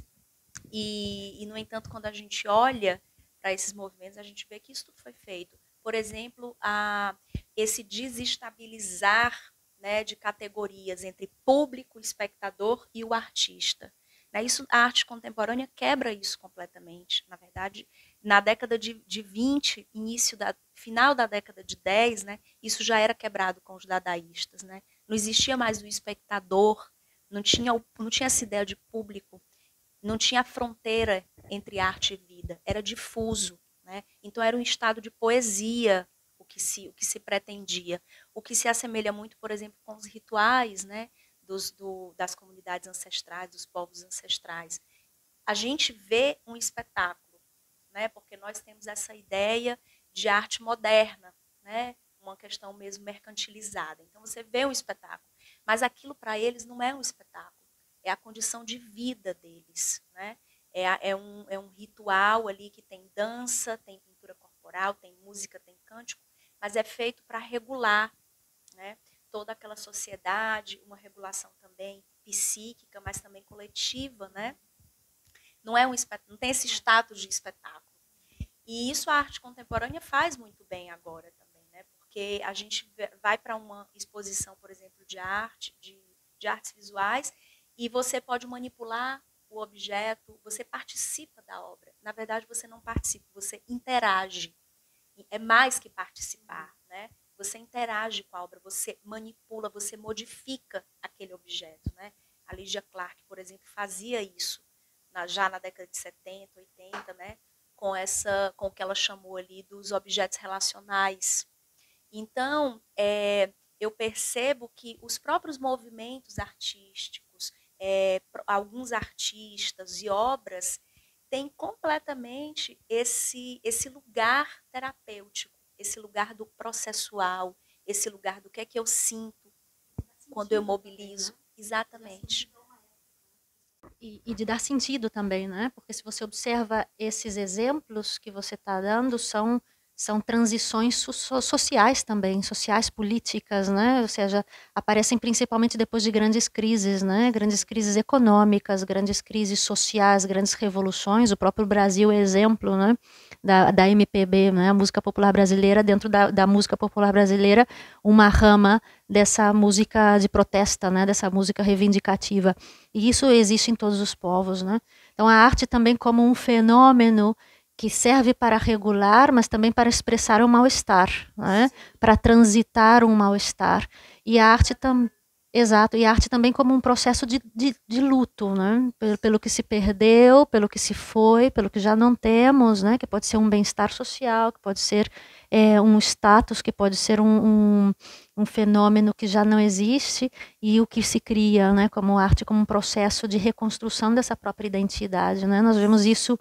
E, e, no entanto, quando a gente olha para esses movimentos, a gente vê que isso tudo foi feito. Por exemplo, a, esse desestabilizar né, de categorias entre público, espectador e o artista. Né, isso, a arte contemporânea quebra isso completamente. Na verdade, na década de, de 20, início da, final da década de 10, né, isso já era quebrado com os dadaístas. Né? não existia mais o espectador, não tinha, não tinha essa ideia de público, não tinha fronteira entre arte e vida, era difuso. Né? Então era um estado de poesia o que, se, o que se pretendia, o que se assemelha muito, por exemplo, com os rituais né? Dos, do, das comunidades ancestrais, dos povos ancestrais. A gente vê um espetáculo, né? porque nós temos essa ideia de arte moderna, né? uma questão mesmo mercantilizada. Então você vê um espetáculo, mas aquilo para eles não é um espetáculo, é a condição de vida deles, né? É, é, um, é um ritual ali que tem dança, tem pintura corporal, tem música, tem cântico, mas é feito para regular, né? Toda aquela sociedade, uma regulação também psíquica, mas também coletiva, né? Não é um não tem esse status de espetáculo. E isso a arte contemporânea faz muito bem agora porque a gente vai para uma exposição, por exemplo, de arte, de, de artes visuais, e você pode manipular o objeto, você participa da obra. Na verdade, você não participa, você interage. É mais que participar, uhum. né? Você interage com a obra, você manipula, você modifica aquele objeto, né? A Lydia Clark, por exemplo, fazia isso na, já na década de 70, 80, né? Com essa, com o que ela chamou ali dos objetos relacionais, então, é, eu percebo que os próprios movimentos artísticos, é, alguns artistas e obras têm completamente esse, esse lugar terapêutico, esse lugar do processual, esse lugar do que é que eu sinto quando eu né? mobilizo. Exatamente. Né? E, e, de dar sentido também, né? Porque se você observa esses exemplos que você está dando, são são transições so sociais também, sociais, políticas, né? Ou seja, aparecem principalmente depois de grandes crises, né? Grandes crises econômicas, grandes crises sociais, grandes revoluções. O próprio Brasil é exemplo, né? Da, da MPB, né? A música popular brasileira. Dentro da, da música popular brasileira, uma rama dessa música de protesta, né? Dessa música reivindicativa. E isso existe em todos os povos, né? Então a arte também como um fenômeno que serve para regular, mas também para expressar um mal-estar, né? para transitar um mal-estar. E a arte também. Exato, e a arte também como um processo de, de, de luto, né? Pelo, pelo, que se perdeu, pelo que se foi, pelo que já não temos, né? Que pode ser um bem-estar social, que pode ser é, um status, que pode ser um, um, um, fenômeno que já não existe, e o que se cria, né? Como arte, como um processo de reconstrução dessa própria identidade, né? Nós vemos isso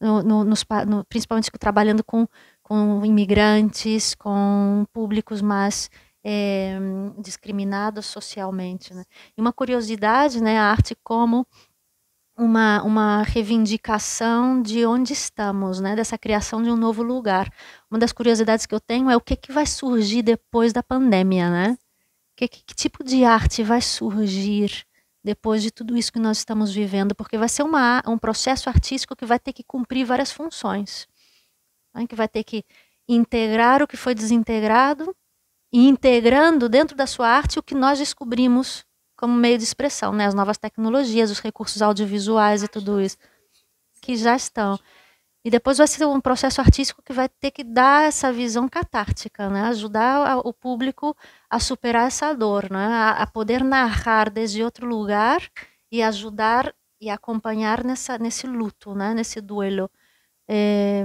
no, no, nos, no, principalmente trabalhando com, com imigrantes, com públicos mais é, discriminados socialmente. Né? E uma curiosidade, né, a arte como uma, uma reivindicação de onde estamos, né, dessa criação de um novo lugar. Uma das curiosidades que eu tenho é o que, que vai surgir depois da pandemia, né? Que, que, que tipo de arte vai surgir? depois de tudo isso que nós estamos vivendo, porque vai ser uma, um processo artístico que vai ter que cumprir várias funções, né? que vai ter que integrar o que foi desintegrado e integrando dentro da sua arte o que nós descobrimos como meio de expressão, né? as novas tecnologias, os recursos audiovisuais e tudo isso que já estão. E depois vai ser um processo artístico que vai ter que dar essa visão catártica, né? ajudar o público a superar essa dor, né? a, a poder narrar desde outro lugar e ajudar e acompanhar nessa, nesse luto, né? nesse duelo. É,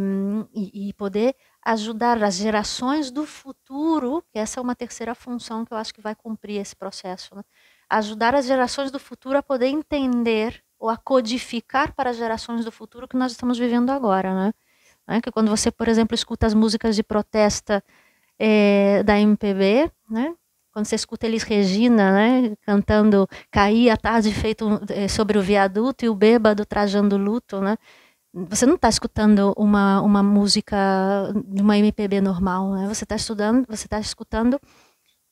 e, e, poder ajudar as gerações do futuro, que essa é uma terceira função que eu acho que vai cumprir esse processo, né? ajudar as gerações do futuro a poder entender ou a codificar para as gerações do futuro o que nós estamos vivendo agora, né? né? Que quando você, por exemplo, escuta as músicas de protesta é, da MPB, né? Quando você escuta Elis Regina, né, cantando Caí a tarde feito eh, sobre o viaduto e o bêbado trajando luto, né? Você não está escutando uma, uma música de uma MPB normal, né? Você está estudando, você está escutando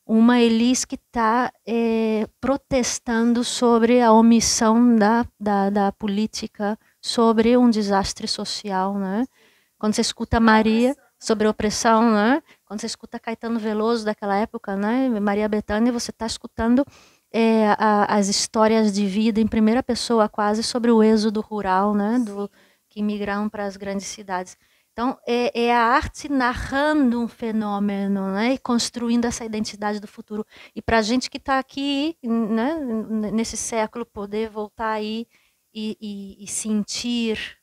uma Elis que está é, eh, protestando sobre a omissão da, da, da, política, sobre um desastre social, né? Quando você escuta Maria sobre opressão, né? Quando você escuta Caetano Veloso daquela época, né, Maria Bethânia, você está escutando é, a, as histórias de vida em primeira pessoa, quase sobre o êxodo rural, né, do, que migraram para as grandes cidades. Então, é, é, a arte narrando um fenômeno né, e construindo essa identidade do futuro. E para a gente que está aqui, né, nesse século, poder voltar aí e, e, e sentir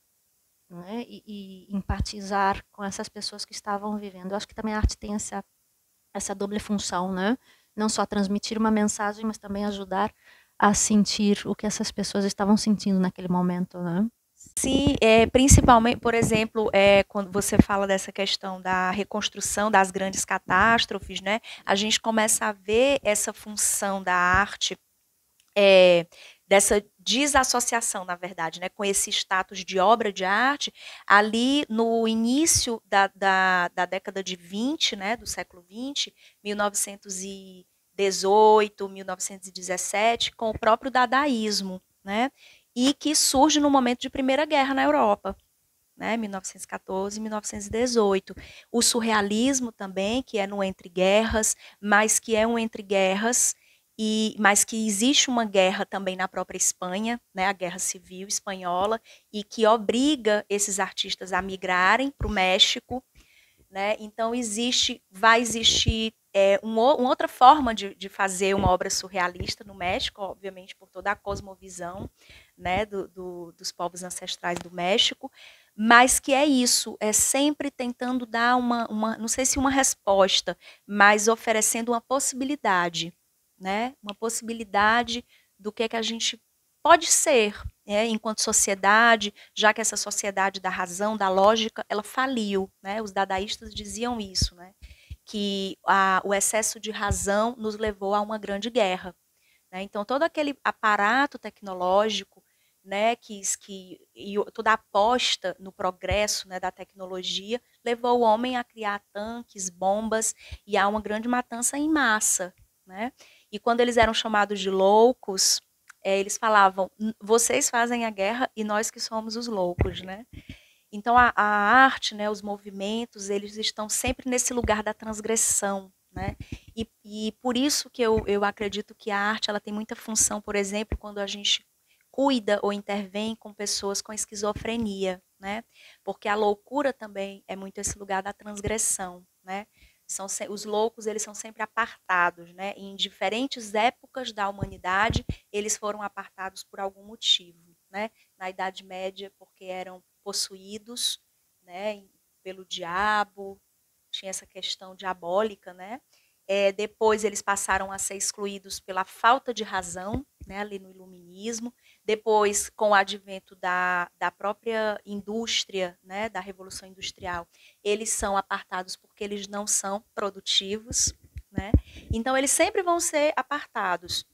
né? e, e, empatizar com essas pessoas que estavam vivendo. Eu acho que também a arte tem essa, essa doble função, né? não só transmitir uma mensagem, mas também ajudar a sentir o que essas pessoas estavam sentindo naquele momento. Né? Sim, é, principalmente, por exemplo, é, quando você fala dessa questão da reconstrução das grandes catástrofes, né, a gente começa a ver essa função da arte, é, dessa desassociação, na verdade, né, com esse status de obra de arte, ali no início da, da, da década de 20, né, do século 20, 1918, 1917, com o próprio dadaísmo, né, e que surge no momento de Primeira Guerra na Europa. Né, 1914 e 1918. O surrealismo também, que é no entre guerras, mas que é um entre guerras e mas que existe uma guerra também na própria Espanha, né, a guerra civil espanhola, e que obriga esses artistas a migrarem para o México. Né? Então existe, vai existir é, um, uma outra forma de, de, fazer uma obra surrealista no México, obviamente por toda a cosmovisão né, do, do, dos povos ancestrais do México, mas que é isso, é sempre tentando dar uma, uma não sei se uma resposta, mas oferecendo uma possibilidade né? Uma possibilidade do que é que a gente pode ser, né? enquanto sociedade, já que essa sociedade da razão, da lógica, ela faliu, né? Os dadaístas diziam isso, né? Que a, o excesso de razão nos levou a uma grande guerra. Né? Então todo aquele aparato tecnológico né, que, que e toda a aposta no progresso né, da tecnologia levou o homem a criar tanques, bombas e a uma grande matança em massa. Né? E quando eles eram chamados de loucos, é, eles falavam: vocês fazem a guerra e nós que somos os loucos, né? Então a, a arte, né, os movimentos, eles estão sempre nesse lugar da transgressão, né? E, e por isso que eu, eu acredito que a arte ela tem muita função, por exemplo, quando a gente cuida ou intervém com pessoas com esquizofrenia, né? Porque a loucura também é muito esse lugar da transgressão, né? São se... os loucos eles são sempre apartados, né? Em diferentes épocas da humanidade eles foram apartados por algum motivo, né? Na Idade Média porque eram possuídos, né? Pelo diabo, tinha essa questão diabólica, né? É, depois eles passaram a ser excluídos pela falta de razão, né, ali no iluminismo. Depois, com o advento da, da própria indústria, né, da Revolução Industrial, eles são apartados porque eles não são produtivos. Né? Então, eles sempre vão ser apartados.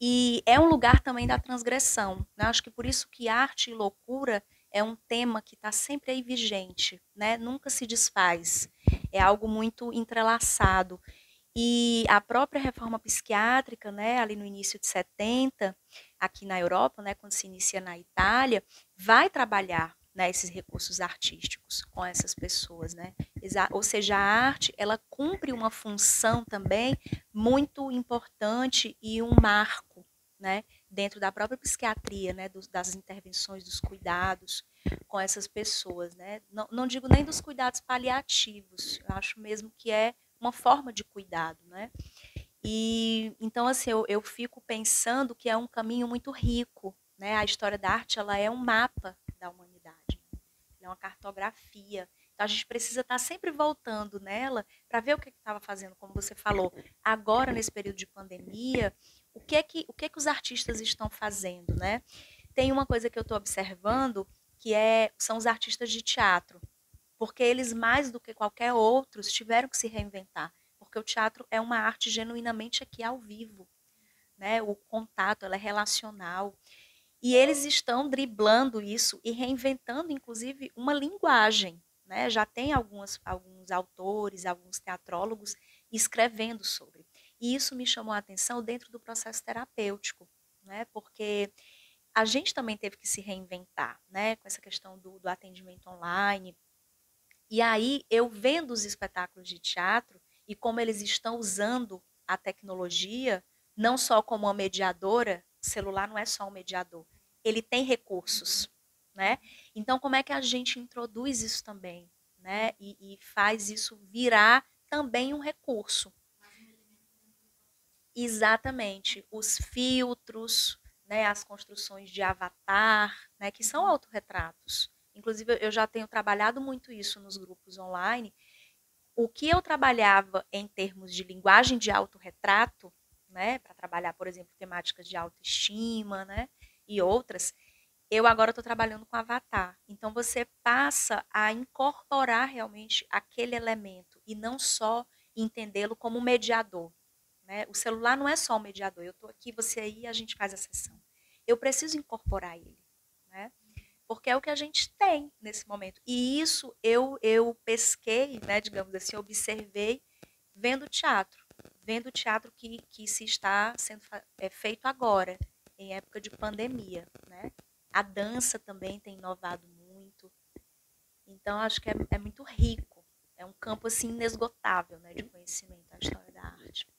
E é um lugar também da transgressão. Né? Acho que por isso que arte e loucura é um tema que está sempre aí vigente, né? nunca se desfaz é algo muito entrelaçado. E a própria reforma psiquiátrica, né, ali no início de 70, aqui na Europa, né, quando se inicia na Itália, vai trabalhar né, esses recursos artísticos com essas pessoas, né? Ou seja, a arte ela cumpre uma função também muito importante e um marco, né, dentro da própria psiquiatria, né, das intervenções, dos cuidados com essas pessoas, né? Não, não digo nem dos cuidados paliativos, eu acho mesmo que é uma forma de cuidado, né? E então assim eu, eu fico pensando que é um caminho muito rico, né? A história da arte ela é um mapa da humanidade, né? é uma cartografia. Então a gente precisa estar tá sempre voltando nela para ver o que estava fazendo, como você falou, agora nesse período de pandemia, o que é que o que é que os artistas estão fazendo, né? Tem uma coisa que eu estou observando que é, são os artistas de teatro, porque eles, mais do que qualquer outros, tiveram que se reinventar, porque o teatro é uma arte genuinamente aqui ao vivo, né? o contato, ela é relacional, e eles estão driblando isso e reinventando, inclusive, uma linguagem, né? já tem algumas, alguns autores, alguns teatrólogos escrevendo sobre, e isso me chamou a atenção dentro do processo terapêutico, né? porque a gente também teve que se reinventar, né? Com essa questão do, do atendimento online. E aí, eu vendo os espetáculos de teatro e como eles estão usando a tecnologia, não só como uma mediadora, o celular não é só um mediador, ele tem recursos, né? Então, como é que a gente introduz isso também, né? E, e faz isso virar também um recurso. Né? Exatamente, os filtros, né, as construções de avatar, né, que são uhum. autorretratos. Inclusive, eu já tenho trabalhado muito isso nos grupos online. O que eu trabalhava em termos de linguagem de autorretrato, né, para trabalhar, por exemplo, temáticas de autoestima né, e outras, eu agora estou trabalhando com avatar. Então, você passa a incorporar realmente aquele elemento e não só entendê-lo como mediador. Né? O celular não é só o mediador. Eu estou aqui, você aí, a gente faz a sessão. Eu preciso incorporar ele, né? porque é o que a gente tem nesse momento. E isso eu eu pesquei, né, digamos assim, observei vendo teatro, vendo o teatro que, que se está sendo é, feito agora, em época de pandemia. Né? A dança também tem inovado muito. Então, acho que é, é muito rico. É um campo assim inesgotável né, de conhecimento, a história da arte.